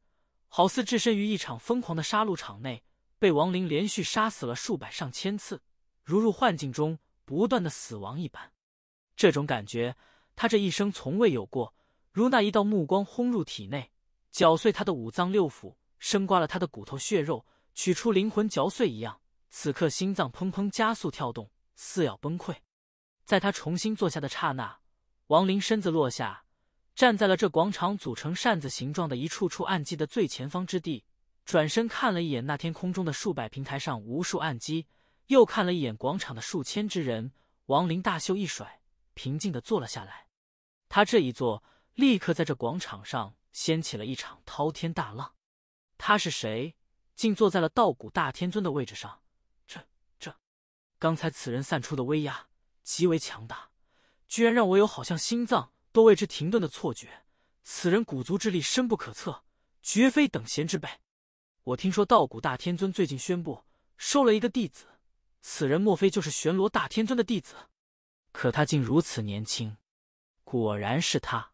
好似置身于一场疯狂的杀戮场内，被王林连续杀死了数百上千次，如入幻境中不断的死亡一般。这种感觉，他这一生从未有过。如那一道目光轰入体内，绞碎他的五脏六腑，生刮了他的骨头血肉，取出灵魂嚼碎一样。此刻心脏砰砰加速跳动，似要崩溃。在他重新坐下的刹那，王林身子落下。站在了这广场组成扇子形状的一处处暗基的最前方之地，转身看了一眼那天空中的数百平台上无数暗基，又看了一眼广场的数千之人，王林大袖一甩，平静地坐了下来。他这一坐，立刻在这广场上掀起了一场滔天大浪。他是谁？竟坐在了道谷大天尊的位置上？这这，刚才此人散出的威压极为强大，居然让我有好像心脏。都为之停顿的错觉，此人古族之力深不可测，绝非等闲之辈。我听说道谷大天尊最近宣布收了一个弟子，此人莫非就是玄罗大天尊的弟子？可他竟如此年轻，果然是他，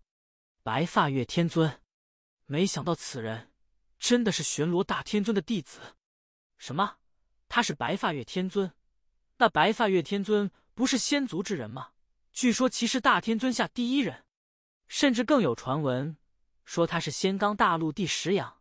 白发月天尊。没想到此人真的是玄罗大天尊的弟子。什么？他是白发月天尊？那白发月天尊不是仙族之人吗？据说其是大天尊下第一人。甚至更有传闻说他是仙罡大陆第十阳。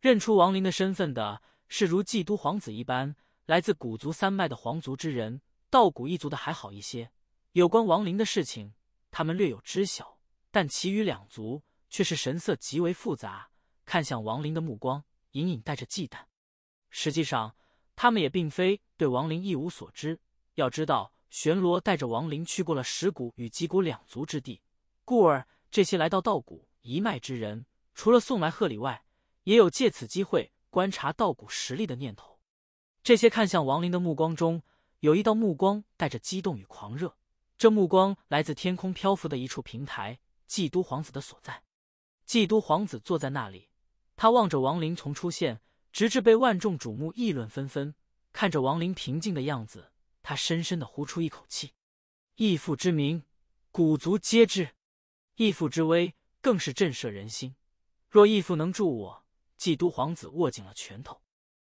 认出王林的身份的是如季都皇子一般，来自古族三脉的皇族之人。道古一族的还好一些，有关王林的事情他们略有知晓，但其余两族却是神色极为复杂，看向王林的目光隐隐带着忌惮。实际上，他们也并非对王林一无所知。要知道，玄罗带着王林去过了石谷与脊谷两族之地，故而。这些来到稻谷一脉之人，除了送来贺礼外，也有借此机会观察稻谷实力的念头。这些看向王林的目光中，有一道目光带着激动与狂热。这目光来自天空漂浮的一处平台，祭都皇子的所在。祭都皇子坐在那里，他望着王林从出现，直至被万众瞩目、议论纷纷。看着王林平静的样子，他深深的呼出一口气。义父之名，古族皆知。义父之威更是震慑人心。若义父能助我，济都皇子握紧了拳头。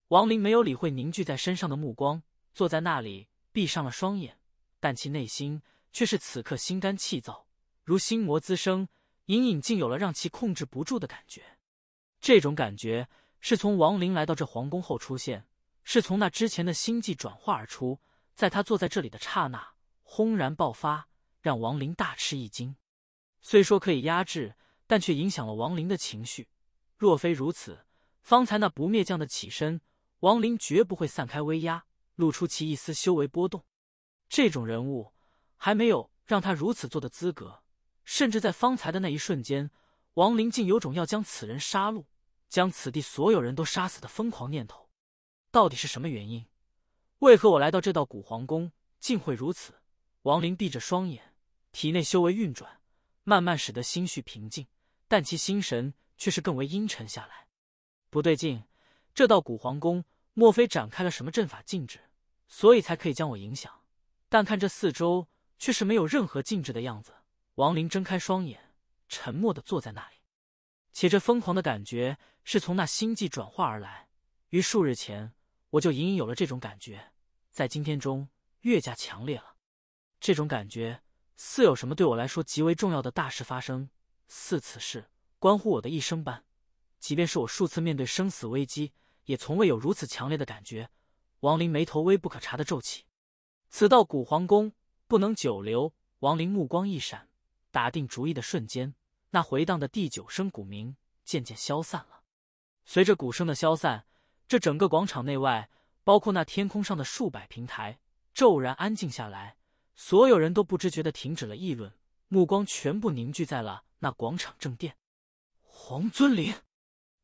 王林没有理会凝聚在身上的目光，坐在那里闭上了双眼。但其内心却是此刻心肝气躁，如心魔滋生，隐隐竟有了让其控制不住的感觉。这种感觉是从王林来到这皇宫后出现，是从那之前的心悸转化而出。在他坐在这里的刹那，轰然爆发，让王林大吃一惊。虽说可以压制，但却影响了王林的情绪。若非如此，方才那不灭将的起身，王林绝不会散开威压，露出其一丝修为波动。这种人物还没有让他如此做的资格。甚至在方才的那一瞬间，王林竟有种要将此人杀戮，将此地所有人都杀死的疯狂念头。到底是什么原因？为何我来到这道古皇宫，竟会如此？王林闭着双眼，体内修为运转。慢慢使得心绪平静，但其心神却是更为阴沉下来。不对劲，这道古皇宫莫非展开了什么阵法禁制，所以才可以将我影响？但看这四周，却是没有任何禁制的样子。王林睁开双眼，沉默的坐在那里。且这疯狂的感觉是从那心悸转化而来。于数日前，我就隐隐有了这种感觉，在今天中越加强烈了。这种感觉。似有什么对我来说极为重要的大事发生，似此事关乎我的一生般，即便是我数次面对生死危机，也从未有如此强烈的感觉。王林眉头微不可察的皱起，此道古皇宫不能久留。王林目光一闪，打定主意的瞬间，那回荡的第九声鼓鸣渐渐消散了。随着鼓声的消散，这整个广场内外，包括那天空上的数百平台，骤然安静下来。所有人都不知觉的停止了议论，目光全部凝聚在了那广场正殿。黄尊灵，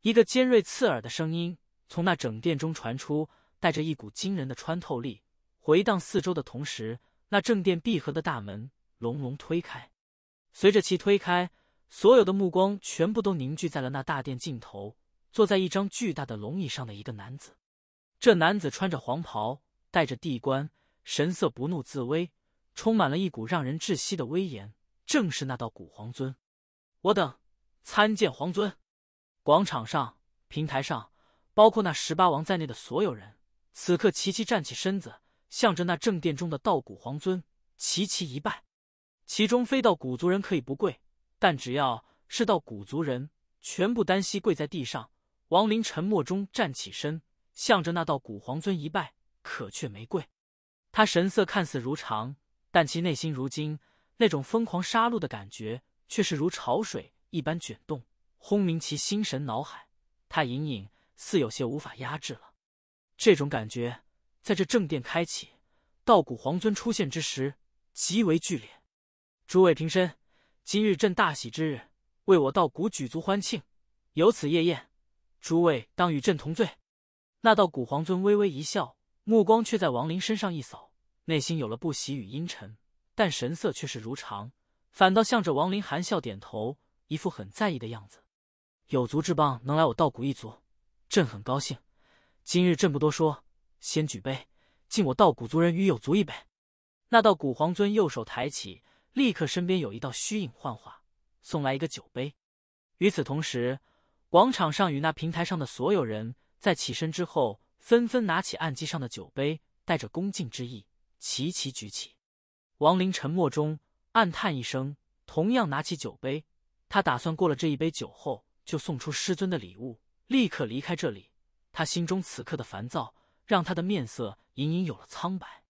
一个尖锐刺耳的声音从那整殿中传出，带着一股惊人的穿透力，回荡四周的同时，那正殿闭合的大门隆隆推开。随着其推开，所有的目光全部都凝聚在了那大殿尽头，坐在一张巨大的龙椅上的一个男子。这男子穿着黄袍，戴着帝冠，神色不怒自威。充满了一股让人窒息的威严，正是那道古皇尊。我等参见皇尊。广场上、平台上，包括那十八王在内的所有人，此刻齐齐站起身子，向着那正殿中的道古皇尊齐齐一拜。其中，非道古族人可以不跪，但只要是道古族人，全部单膝跪在地上。王林沉默中站起身，向着那道古皇尊一拜，可却没跪。他神色看似如常。但其内心如今那种疯狂杀戮的感觉，却是如潮水一般卷动，轰鸣其心神脑海。他隐隐似有些无法压制了。这种感觉，在这正殿开启，道骨皇尊出现之时，极为剧烈。诸位平身，今日朕大喜之日，为我道谷举族欢庆，有此夜宴，诸位当与朕同醉。那道古皇尊微微一笑，目光却在王林身上一扫。内心有了不喜与阴沉，但神色却是如常，反倒向着王林含笑点头，一副很在意的样子。有族之邦能来我道谷一族，朕很高兴。今日朕不多说，先举杯，敬我道谷族人与有族一杯。那道古皇尊右手抬起，立刻身边有一道虚影幻化，送来一个酒杯。与此同时，广场上与那平台上的所有人，在起身之后，纷纷拿起案几上的酒杯，带着恭敬之意。齐齐举起，王林沉默中暗叹一声，同样拿起酒杯。他打算过了这一杯酒后，就送出师尊的礼物，立刻离开这里。他心中此刻的烦躁，让他的面色隐隐有了苍白。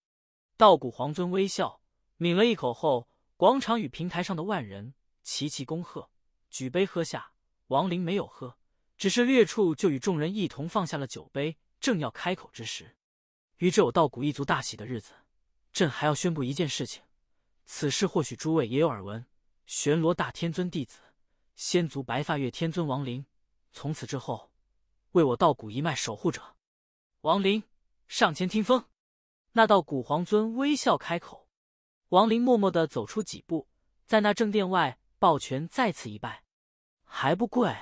道谷皇尊微笑，抿了一口后，广场与平台上的万人齐齐恭贺，举杯喝下。王林没有喝，只是略处就与众人一同放下了酒杯。正要开口之时，于这有道谷一族大喜的日子。朕还要宣布一件事情，此事或许诸位也有耳闻。玄罗大天尊弟子，仙族白发月天尊王林，从此之后为我道谷一脉守护者。王林，上前听风。那道古皇尊微笑开口，王林默默的走出几步，在那正殿外抱拳再次一拜，还不跪？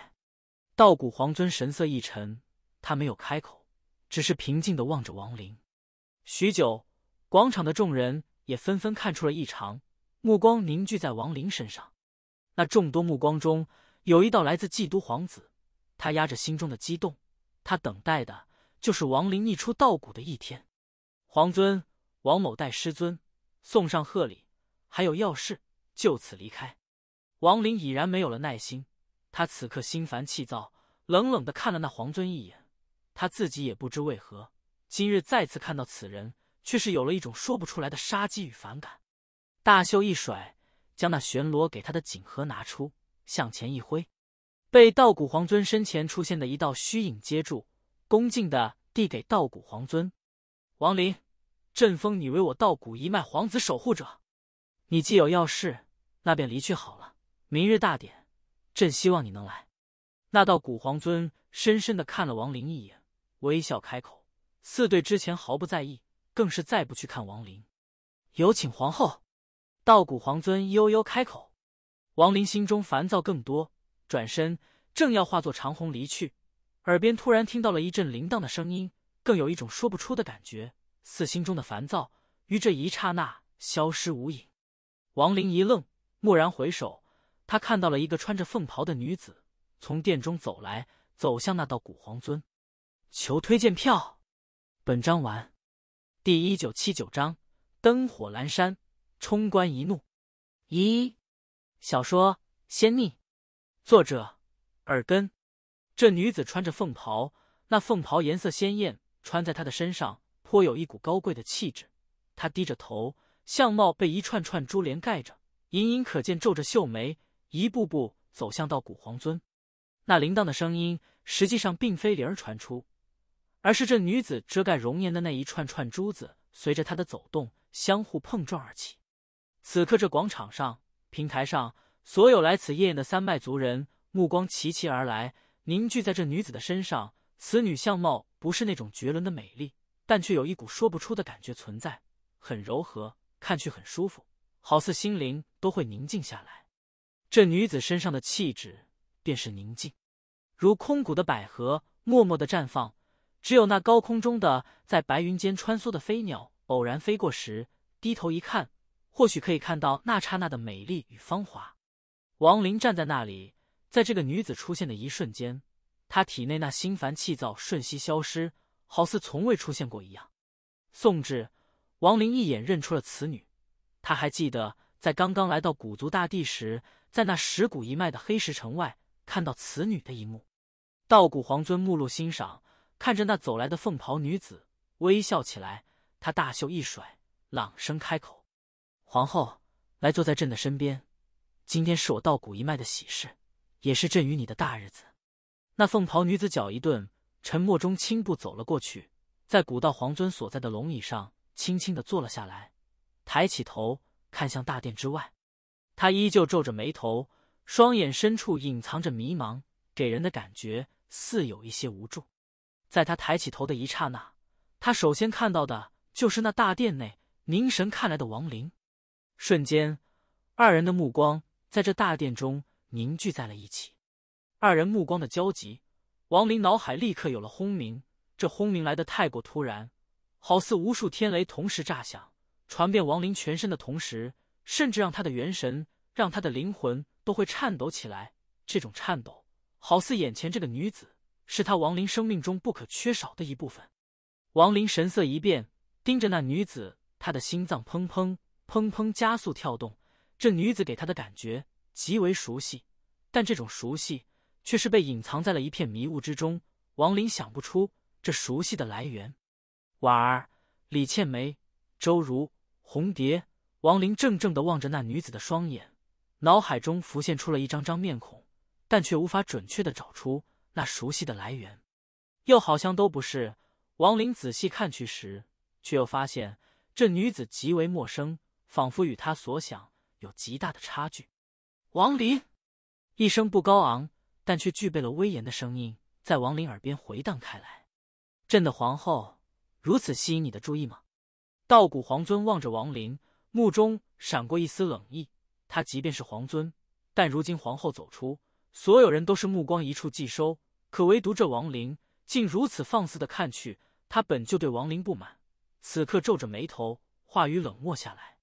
道古皇尊神色一沉，他没有开口，只是平静的望着王林，许久。广场的众人也纷纷看出了异常，目光凝聚在王林身上。那众多目光中有一道来自帝都皇子，他压着心中的激动，他等待的就是王林逆出道谷的一天。皇尊，王某代师尊送上贺礼，还有要事，就此离开。王林已然没有了耐心，他此刻心烦气躁，冷冷的看了那皇尊一眼。他自己也不知为何，今日再次看到此人。却是有了一种说不出来的杀机与反感，大袖一甩，将那玄罗给他的锦盒拿出，向前一挥，被道谷皇尊身前出现的一道虚影接住，恭敬的递给道谷皇尊。王林，朕封你为我道谷一脉皇子守护者，你既有要事，那便离去好了。明日大典，朕希望你能来。那道谷皇尊深深的看了王林一眼，微笑开口，似对之前毫不在意。更是再不去看王林，有请皇后。道古皇尊悠悠开口。王林心中烦躁更多，转身正要化作长虹离去，耳边突然听到了一阵铃铛的声音，更有一种说不出的感觉，似心中的烦躁于这一刹那消失无影。王林一愣，蓦然回首，他看到了一个穿着凤袍的女子从殿中走来，走向那道古皇尊。求推荐票。本章完。第一九七九章：灯火阑珊，冲冠一怒。一小说《仙逆》，作者耳根。这女子穿着凤袍，那凤袍颜色鲜艳，穿在她的身上颇有一股高贵的气质。她低着头，相貌被一串串珠帘盖着，隐隐可见皱着秀眉，一步步走向到古皇尊。那铃铛的声音，实际上并非铃儿传出。而是这女子遮盖容颜的那一串串珠子，随着她的走动相互碰撞而起。此刻，这广场上、平台上，所有来此夜宴的三脉族人目光齐齐而来，凝聚在这女子的身上。此女相貌不是那种绝伦的美丽，但却有一股说不出的感觉存在，很柔和，看去很舒服，好似心灵都会宁静下来。这女子身上的气质便是宁静，如空谷的百合，默默的绽放。只有那高空中的，在白云间穿梭的飞鸟，偶然飞过时，低头一看，或许可以看到那刹那的美丽与芳华。王林站在那里，在这个女子出现的一瞬间，他体内那心烦气躁瞬息消失，好似从未出现过一样。宋至，王林一眼认出了此女，他还记得在刚刚来到古族大地时，在那石谷一脉的黑石城外看到此女的一幕。道谷皇尊目露欣赏。看着那走来的凤袍女子，微笑起来。他大袖一甩，朗声开口：“皇后，来，坐在朕的身边。今天是我道谷一脉的喜事，也是朕与你的大日子。”那凤袍女子脚一顿，沉默中轻步走了过去，在古道皇尊所在的龙椅上轻轻的坐了下来，抬起头看向大殿之外。他依旧皱着眉头，双眼深处隐藏着迷茫，给人的感觉似有一些无助。在他抬起头的一刹那，他首先看到的就是那大殿内凝神看来的王林。瞬间，二人的目光在这大殿中凝聚在了一起。二人目光的交集，王林脑海立刻有了轰鸣。这轰鸣来的太过突然，好似无数天雷同时炸响，传遍王林全身的同时，甚至让他的元神、让他的灵魂都会颤抖起来。这种颤抖，好似眼前这个女子。是他亡灵生命中不可缺少的一部分。亡灵神色一变，盯着那女子，他的心脏砰砰砰砰加速跳动。这女子给他的感觉极为熟悉，但这种熟悉却是被隐藏在了一片迷雾之中。亡灵想不出这熟悉的来源。婉儿、李倩梅、周如红蝶，亡灵怔怔的望着那女子的双眼，脑海中浮现出了一张张面孔，但却无法准确的找出。那熟悉的来源，又好像都不是。王林仔细看去时，却又发现这女子极为陌生，仿佛与他所想有极大的差距。王林一声不高昂，但却具备了威严的声音，在王林耳边回荡开来：“朕的皇后如此吸引你的注意吗？”道谷皇尊望着王林，目中闪过一丝冷意。他即便是皇尊，但如今皇后走出。所有人都是目光一触即收，可唯独这王林竟如此放肆的看去。他本就对王林不满，此刻皱着眉头，话语冷漠下来。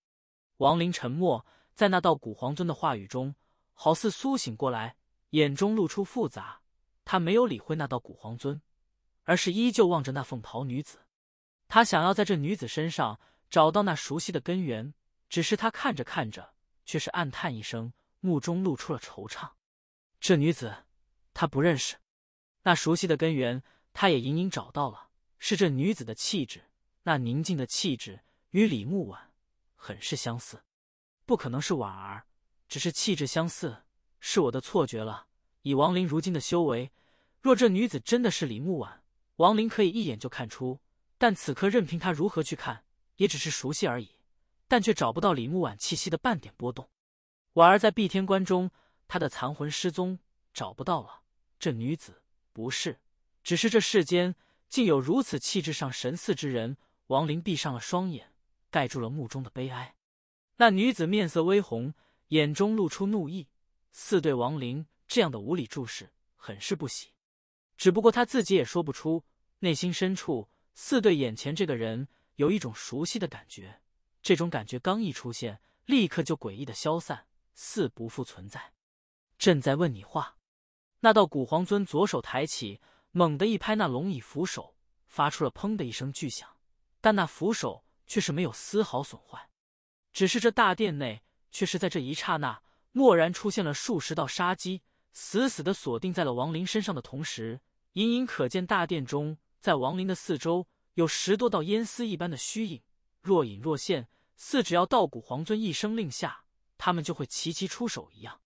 王林沉默，在那道古皇尊的话语中，好似苏醒过来，眼中露出复杂。他没有理会那道古皇尊，而是依旧望着那凤袍女子。他想要在这女子身上找到那熟悉的根源，只是他看着看着，却是暗叹一声，目中露出了惆怅。这女子，他不认识。那熟悉的根源，他也隐隐找到了，是这女子的气质，那宁静的气质，与李木婉很是相似。不可能是婉儿，只是气质相似，是我的错觉了。以王林如今的修为，若这女子真的是李木婉，王林可以一眼就看出。但此刻，任凭他如何去看，也只是熟悉而已，但却找不到李木婉气息的半点波动。婉儿在碧天关中。他的残魂失踪，找不到了。这女子不是，只是这世间竟有如此气质上神似之人。王林闭上了双眼，盖住了目中的悲哀。那女子面色微红，眼中露出怒意，似对王林这样的无理注视很是不喜。只不过他自己也说不出，内心深处似对眼前这个人有一种熟悉的感觉。这种感觉刚一出现，立刻就诡异的消散，似不复存在。朕在问你话。那道古皇尊左手抬起，猛地一拍那龙椅扶手，发出了“砰”的一声巨响，但那扶手却是没有丝毫损坏。只是这大殿内，却是在这一刹那，蓦然出现了数十道杀机，死死的锁定在了王林身上的同时，隐隐可见大殿中，在王林的四周有十多道烟丝一般的虚影，若隐若现，似只要道古皇尊一声令下，他们就会齐齐出手一样。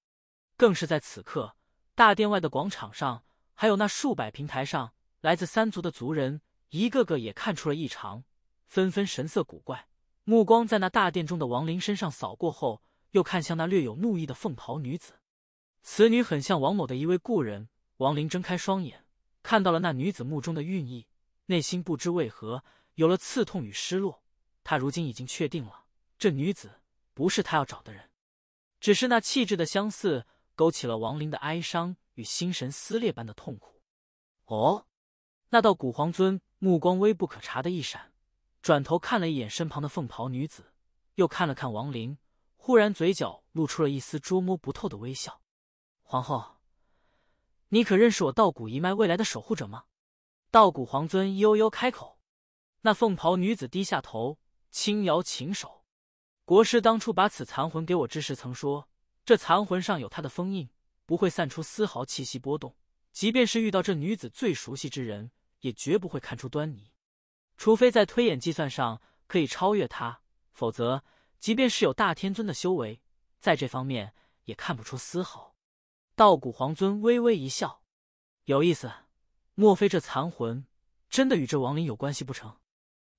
更是在此刻，大殿外的广场上，还有那数百平台上，来自三族的族人，一个个也看出了异常，纷纷神色古怪，目光在那大殿中的王林身上扫过后，又看向那略有怒意的凤袍女子。此女很像王某的一位故人。王林睁开双眼，看到了那女子目中的韵意，内心不知为何有了刺痛与失落。他如今已经确定了，这女子不是他要找的人，只是那气质的相似。勾起了王灵的哀伤与心神撕裂般的痛苦。哦，那道古皇尊目光微不可察的一闪，转头看了一眼身旁的凤袍女子，又看了看王灵，忽然嘴角露出了一丝捉摸不透的微笑。“皇后，你可认识我道谷一脉未来的守护者吗？”道谷皇尊悠悠开口。那凤袍女子低下头，轻摇琴手。国师当初把此残魂给我之时，曾说。这残魂上有他的封印，不会散出丝毫气息波动。即便是遇到这女子最熟悉之人，也绝不会看出端倪。除非在推演计算上可以超越他，否则，即便是有大天尊的修为，在这方面也看不出丝毫。道骨皇尊微微一笑，有意思。莫非这残魂真的与这亡灵有关系不成？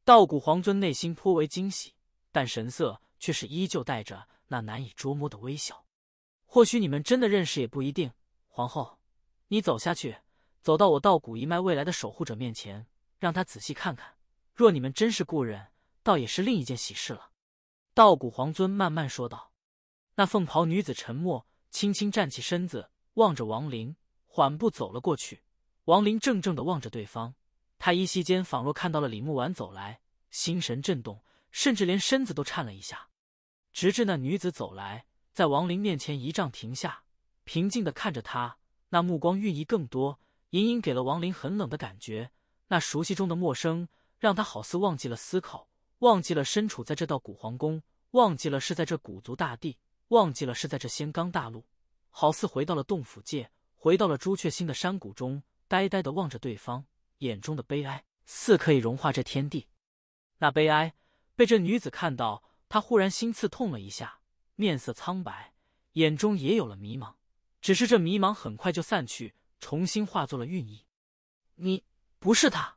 道骨皇尊内心颇为惊喜，但神色却是依旧带着那难以捉摸的微笑。或许你们真的认识也不一定。皇后，你走下去，走到我稻谷一脉未来的守护者面前，让他仔细看看。若你们真是故人，倒也是另一件喜事了。”稻谷皇尊慢慢说道。那凤袍女子沉默，轻轻站起身子，望着王林，缓步走了过去。王林怔怔的望着对方，他依稀间仿若看到了李慕婉走来，心神震动，甚至连身子都颤了一下。直至那女子走来。在王林面前一丈停下，平静的看着他，那目光蕴意更多，隐隐给了王林很冷的感觉。那熟悉中的陌生，让他好似忘记了思考，忘记了身处在这道古皇宫，忘记了是在这古族大地，忘记了是在这仙罡大陆，好似回到了洞府界，回到了朱雀星的山谷中，呆呆的望着对方，眼中的悲哀似可以融化这天地。那悲哀被这女子看到，他忽然心刺痛了一下。面色苍白，眼中也有了迷茫，只是这迷茫很快就散去，重新化作了韵意。你不是他。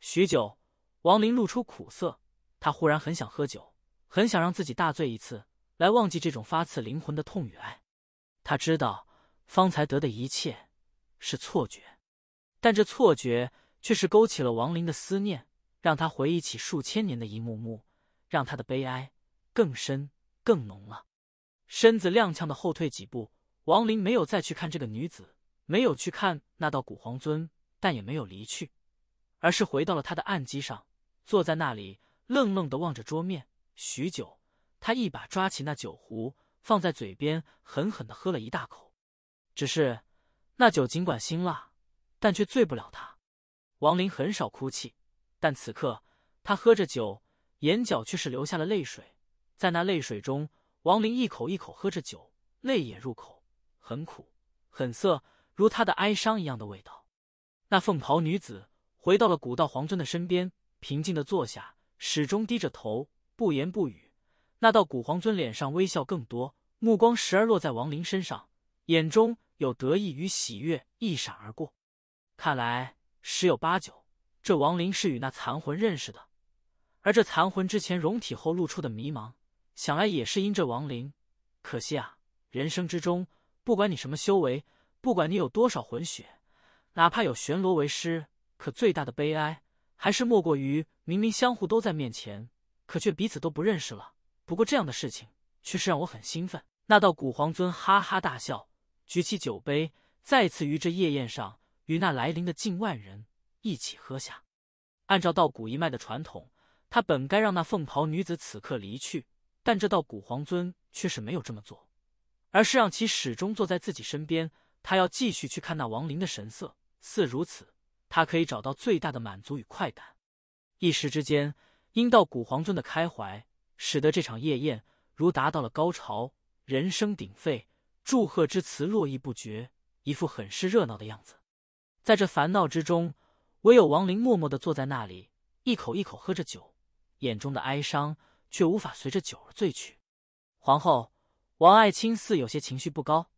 许久，王林露出苦涩。他忽然很想喝酒，很想让自己大醉一次，来忘记这种发刺灵魂的痛与爱。他知道方才得的一切是错觉，但这错觉却是勾起了王林的思念，让他回忆起数千年的一幕幕，让他的悲哀更深。更浓了，身子踉跄的后退几步。王林没有再去看这个女子，没有去看那道古皇尊，但也没有离去，而是回到了他的案几上，坐在那里愣愣的望着桌面许久。他一把抓起那酒壶，放在嘴边，狠狠的喝了一大口。只是那酒尽管辛辣，但却醉不了他。王林很少哭泣，但此刻他喝着酒，眼角却是流下了泪水。在那泪水中，王林一口一口喝着酒，泪也入口，很苦，很涩，如他的哀伤一样的味道。那凤袍女子回到了古道皇尊的身边，平静的坐下，始终低着头，不言不语。那道古皇尊脸上微笑更多，目光时而落在王林身上，眼中有得意与喜悦一闪而过。看来十有八九，这王林是与那残魂认识的，而这残魂之前融体后露出的迷茫。想来也是因这亡灵，可惜啊！人生之中，不管你什么修为，不管你有多少魂血，哪怕有玄罗为师，可最大的悲哀还是莫过于明明相互都在面前，可却彼此都不认识了。不过这样的事情却是让我很兴奋。那道古皇尊哈哈大笑，举起酒杯，再次于这夜宴上与那来临的近万人一起喝下。按照道古一脉的传统，他本该让那凤袍女子此刻离去。但这道古皇尊却是没有这么做，而是让其始终坐在自己身边。他要继续去看那亡灵的神色，似如此，他可以找到最大的满足与快感。一时之间，因道古皇尊的开怀，使得这场夜宴如达到了高潮，人声鼎沸，祝贺之词络绎不绝，一副很是热闹的样子。在这烦恼之中，唯有王林默默的坐在那里，一口一口喝着酒，眼中的哀伤。却无法随着酒而醉去。皇后王爱卿似有些情绪不高，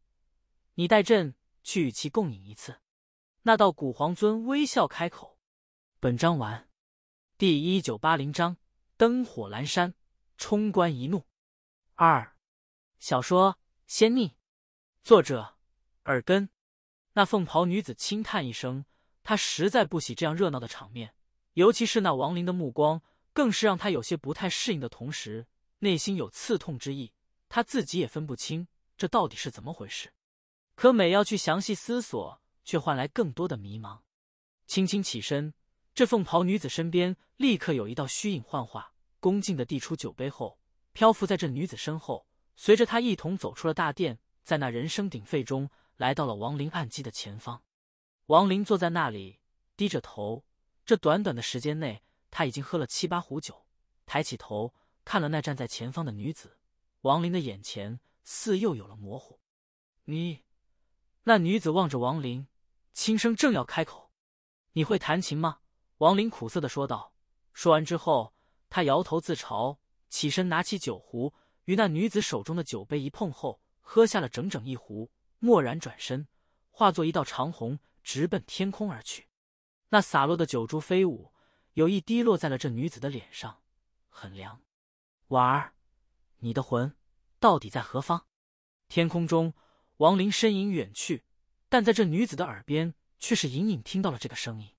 你带朕去与其共饮一次。那道古皇尊微笑开口。本章完。第一九八零章：灯火阑珊，冲冠一怒二。小说《仙逆》，作者：耳根。那凤袍女子轻叹一声，她实在不喜这样热闹的场面，尤其是那王林的目光。更是让他有些不太适应的同时，内心有刺痛之意，他自己也分不清这到底是怎么回事。可每要去详细思索，却换来更多的迷茫。轻轻起身，这凤袍女子身边立刻有一道虚影幻化，恭敬的递出酒杯后，漂浮在这女子身后，随着她一同走出了大殿，在那人声鼎沸中，来到了王林案几的前方。王林坐在那里，低着头。这短短的时间内。他已经喝了七八壶酒，抬起头看了那站在前方的女子，王林的眼前似又有了模糊。你，那女子望着王林，轻声正要开口：“你会弹琴吗？”王林苦涩的说道。说完之后，他摇头自嘲，起身拿起酒壶，与那女子手中的酒杯一碰后，喝下了整整一壶。蓦然转身，化作一道长虹，直奔天空而去。那洒落的酒珠飞舞。有一滴落在了这女子的脸上，很凉。婉儿，你的魂到底在何方？天空中，王林身影远去，但在这女子的耳边，却是隐隐听到了这个声音。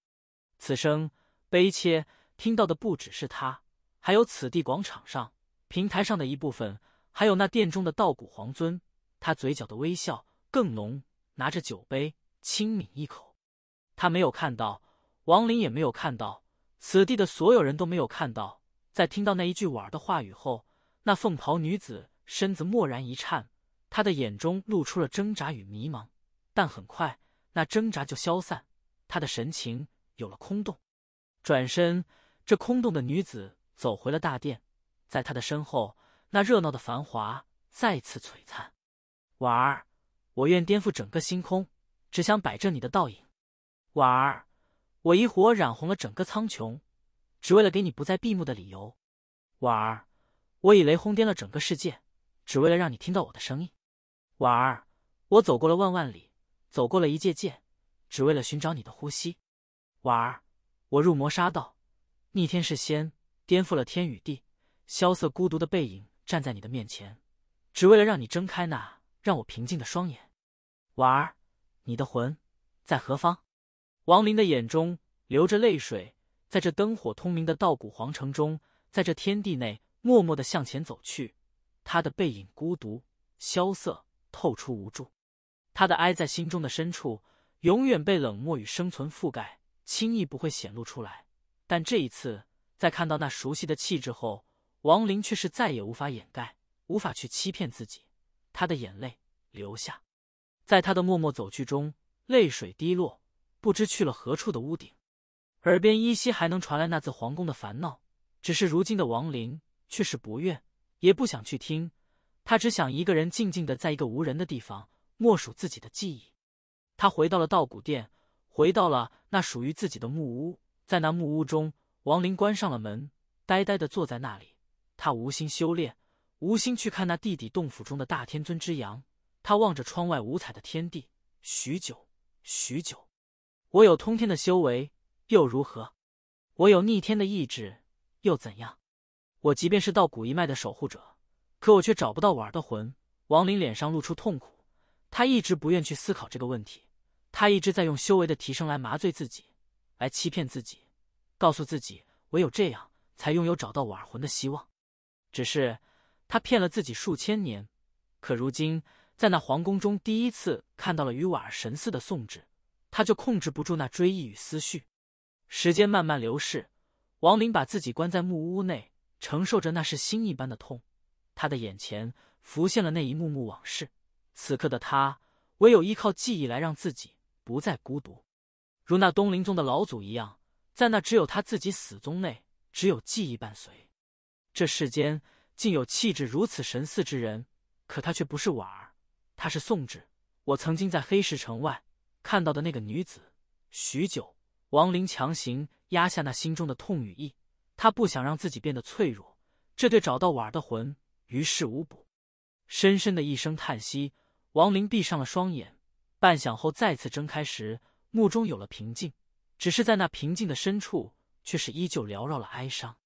此生悲切，听到的不只是他，还有此地广场上、平台上的一部分，还有那殿中的道骨皇尊。他嘴角的微笑更浓，拿着酒杯轻抿一口。他没有看到，王林也没有看到。此地的所有人都没有看到，在听到那一句婉儿的话语后，那凤袍女子身子蓦然一颤，她的眼中露出了挣扎与迷茫，但很快那挣扎就消散，她的神情有了空洞。转身，这空洞的女子走回了大殿，在她的身后，那热闹的繁华再次璀璨。婉儿，我愿颠覆整个星空，只想摆正你的倒影。婉儿。我以火染红了整个苍穹，只为了给你不再闭目的理由。婉儿，我以雷轰颠了整个世界，只为了让你听到我的声音。婉儿，我走过了万万里，走过了一界界，只为了寻找你的呼吸。婉儿，我入魔杀道，逆天是仙，颠覆了天与地。萧瑟孤独的背影站在你的面前，只为了让你睁开那让我平静的双眼。婉儿，你的魂在何方？王林的眼中流着泪水，在这灯火通明的稻谷皇城中，在这天地内，默默的向前走去。他的背影孤独、萧瑟，透出无助。他的哀在心中的深处，永远被冷漠与生存覆盖，轻易不会显露出来。但这一次，在看到那熟悉的气质后，王林却是再也无法掩盖，无法去欺骗自己。他的眼泪流下，在他的默默走去中，泪水滴落。不知去了何处的屋顶，耳边依稀还能传来那自皇宫的烦闹，只是如今的王林却是不愿，也不想去听。他只想一个人静静的，在一个无人的地方默数自己的记忆。他回到了稻谷店，回到了那属于自己的木屋。在那木屋中，王林关上了门，呆呆的坐在那里。他无心修炼，无心去看那地底洞府中的大天尊之阳。他望着窗外五彩的天地，许久，许久。我有通天的修为又如何？我有逆天的意志又怎样？我即便是道古一脉的守护者，可我却找不到婉儿的魂。王林脸上露出痛苦，他一直不愿去思考这个问题，他一直在用修为的提升来麻醉自己，来欺骗自己，告诉自己唯有这样才拥有找到婉儿魂的希望。只是他骗了自己数千年，可如今在那皇宫中第一次看到了与婉儿神似的宋芷。他就控制不住那追忆与思绪，时间慢慢流逝。王林把自己关在木屋内，承受着那是心一般的痛。他的眼前浮现了那一幕幕往事。此刻的他，唯有依靠记忆来让自己不再孤独，如那东林宗的老祖一样，在那只有他自己死宗内，只有记忆伴随。这世间竟有气质如此神似之人，可他却不是婉儿，他是宋智。我曾经在黑石城外。看到的那个女子，许久，王林强行压下那心中的痛与意，他不想让自己变得脆弱，这对找到婉儿的魂于事无补。深深的一声叹息，王林闭上了双眼，半晌后再次睁开时，目中有了平静，只是在那平静的深处，却是依旧缭绕了哀伤。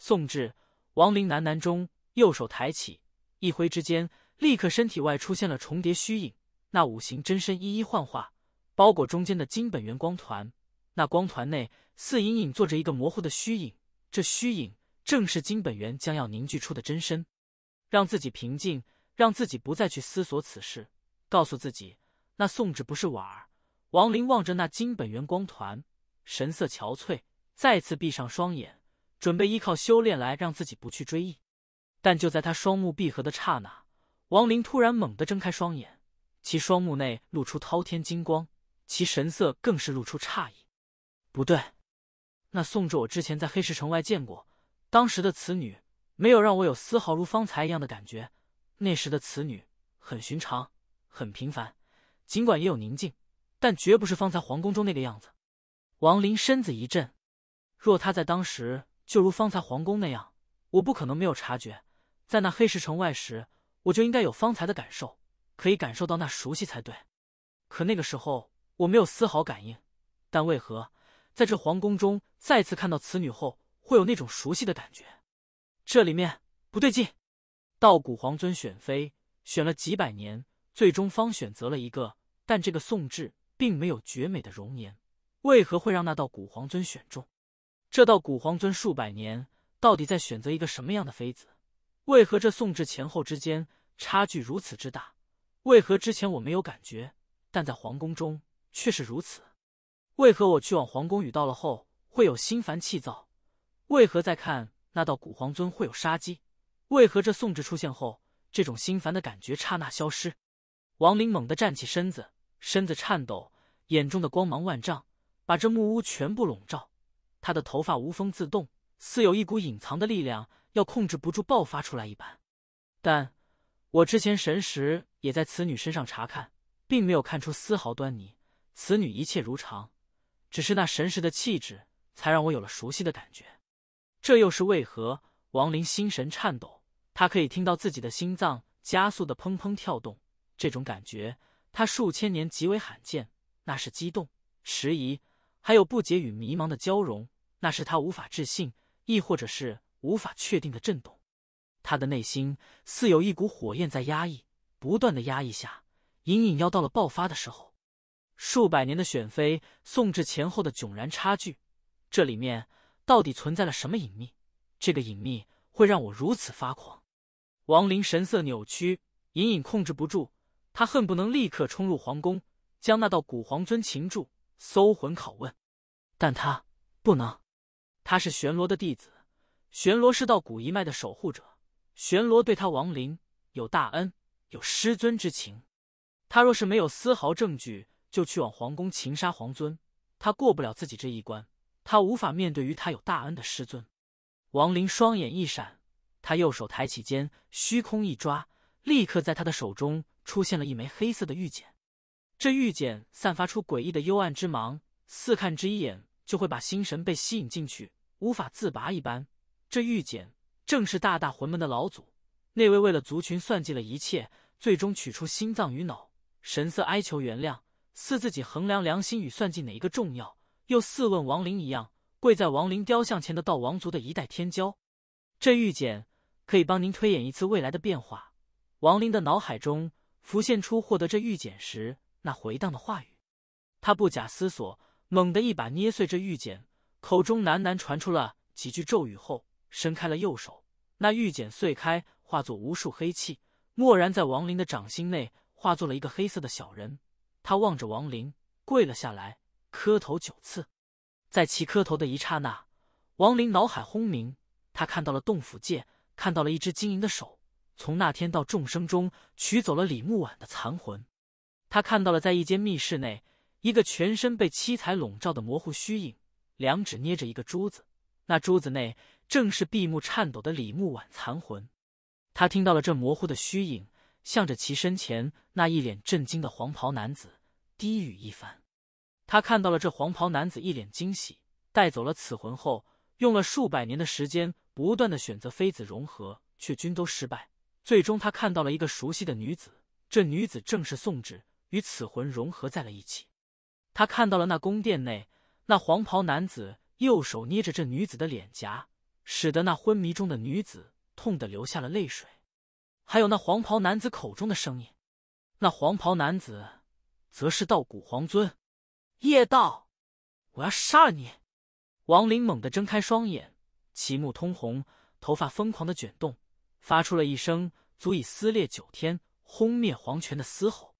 宋智，王林喃喃中，右手抬起，一挥之间，立刻身体外出现了重叠虚影，那五行真身一一幻化。包裹中间的金本源光团，那光团内似隐隐坐着一个模糊的虚影，这虚影正是金本源将要凝聚出的真身。让自己平静，让自己不再去思索此事，告诉自己那宋智不是婉儿。王林望着那金本源光团，神色憔悴，再次闭上双眼，准备依靠修炼来让自己不去追忆。但就在他双目闭合的刹那，王林突然猛地睁开双眼，其双目内露出滔天金光。其神色更是露出诧异。不对，那宋志我之前在黑石城外见过，当时的此女没有让我有丝毫如方才一样的感觉。那时的此女很寻常，很平凡，尽管也有宁静，但绝不是方才皇宫中那个样子。王林身子一震，若他在当时就如方才皇宫那样，我不可能没有察觉。在那黑石城外时，我就应该有方才的感受，可以感受到那熟悉才对。可那个时候。我没有丝毫感应，但为何在这皇宫中再次看到此女后会有那种熟悉的感觉？这里面不对劲。道古皇尊选妃选了几百年，最终方选择了一个，但这个宋智并没有绝美的容颜，为何会让那道古皇尊选中？这道古皇尊数百年到底在选择一个什么样的妃子？为何这宋智前后之间差距如此之大？为何之前我没有感觉，但在皇宫中？却是如此，为何我去往皇宫与到了后会有心烦气躁？为何再看那道古皇尊会有杀机？为何这宋智出现后，这种心烦的感觉刹那消失？王林猛地站起身子，身子颤抖，眼中的光芒万丈，把这木屋全部笼罩。他的头发无风自动，似有一股隐藏的力量要控制不住爆发出来一般。但，我之前神识也在此女身上查看，并没有看出丝毫端倪。此女一切如常，只是那神识的气质，才让我有了熟悉的感觉。这又是为何？王林心神颤抖，他可以听到自己的心脏加速的砰砰跳动。这种感觉，他数千年极为罕见。那是激动、迟疑，还有不解与迷茫的交融。那是他无法置信，亦或者是无法确定的震动。他的内心似有一股火焰在压抑，不断的压抑下，隐隐要到了爆发的时候。数百年的选妃，宋至前后的迥然差距，这里面到底存在了什么隐秘？这个隐秘会让我如此发狂。王林神色扭曲，隐隐控制不住，他恨不能立刻冲入皇宫，将那道古皇尊擒住，搜魂拷问。但他不能，他是玄罗的弟子，玄罗是道古一脉的守护者，玄罗对他王林有大恩，有师尊之情。他若是没有丝毫证据。就去往皇宫擒杀皇尊，他过不了自己这一关，他无法面对于他有大恩的师尊。王林双眼一闪，他右手抬起间，虚空一抓，立刻在他的手中出现了一枚黑色的玉简。这玉简散发出诡异的幽暗之芒，四看之一眼就会把心神被吸引进去，无法自拔一般。这玉简正是大大魂门的老祖，那位为了族群算计了一切，最终取出心脏与脑，神色哀求原谅。似自己衡量良心与算计哪一个重要，又似问王林一样，跪在王林雕像前的道王族的一代天骄，这玉简可以帮您推演一次未来的变化。王林的脑海中浮现出获得这玉简时那回荡的话语，他不假思索，猛地一把捏碎这玉简，口中喃喃传出了几句咒语后，伸开了右手，那玉简碎开，化作无数黑气，蓦然在王林的掌心内化作了一个黑色的小人。他望着王林，跪了下来，磕头九次。在其磕头的一刹那，王林脑海轰鸣，他看到了洞府界，看到了一只晶莹的手，从那天到众生中取走了李木婉的残魂。他看到了在一间密室内，一个全身被七彩笼罩的模糊虚影，两指捏着一个珠子，那珠子内正是闭目颤抖的李木婉残魂。他听到了这模糊的虚影，向着其身前那一脸震惊的黄袍男子。低语一番，他看到了这黄袍男子一脸惊喜，带走了此魂后，用了数百年的时间，不断的选择妃子融合，却均都失败。最终，他看到了一个熟悉的女子，这女子正是宋芷，与此魂融合在了一起。他看到了那宫殿内，那黄袍男子右手捏着这女子的脸颊，使得那昏迷中的女子痛得流下了泪水。还有那黄袍男子口中的声音，那黄袍男子。则是道古皇尊，叶道，我要杀了你！王林猛地睁开双眼，其目通红，头发疯狂的卷动，发出了一声足以撕裂九天、轰灭黄泉的嘶吼。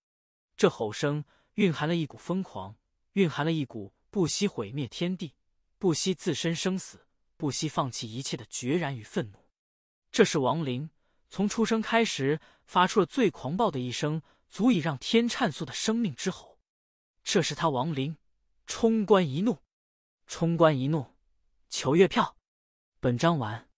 这吼声蕴含了一股疯狂，蕴含了一股不惜毁灭天地、不惜自身生死、不惜放弃一切的决然与愤怒。这是王林从出生开始发出了最狂暴的一声。足以让天颤粟的生命之吼，这是他亡灵冲冠一怒，冲冠一怒，求月票，本章完。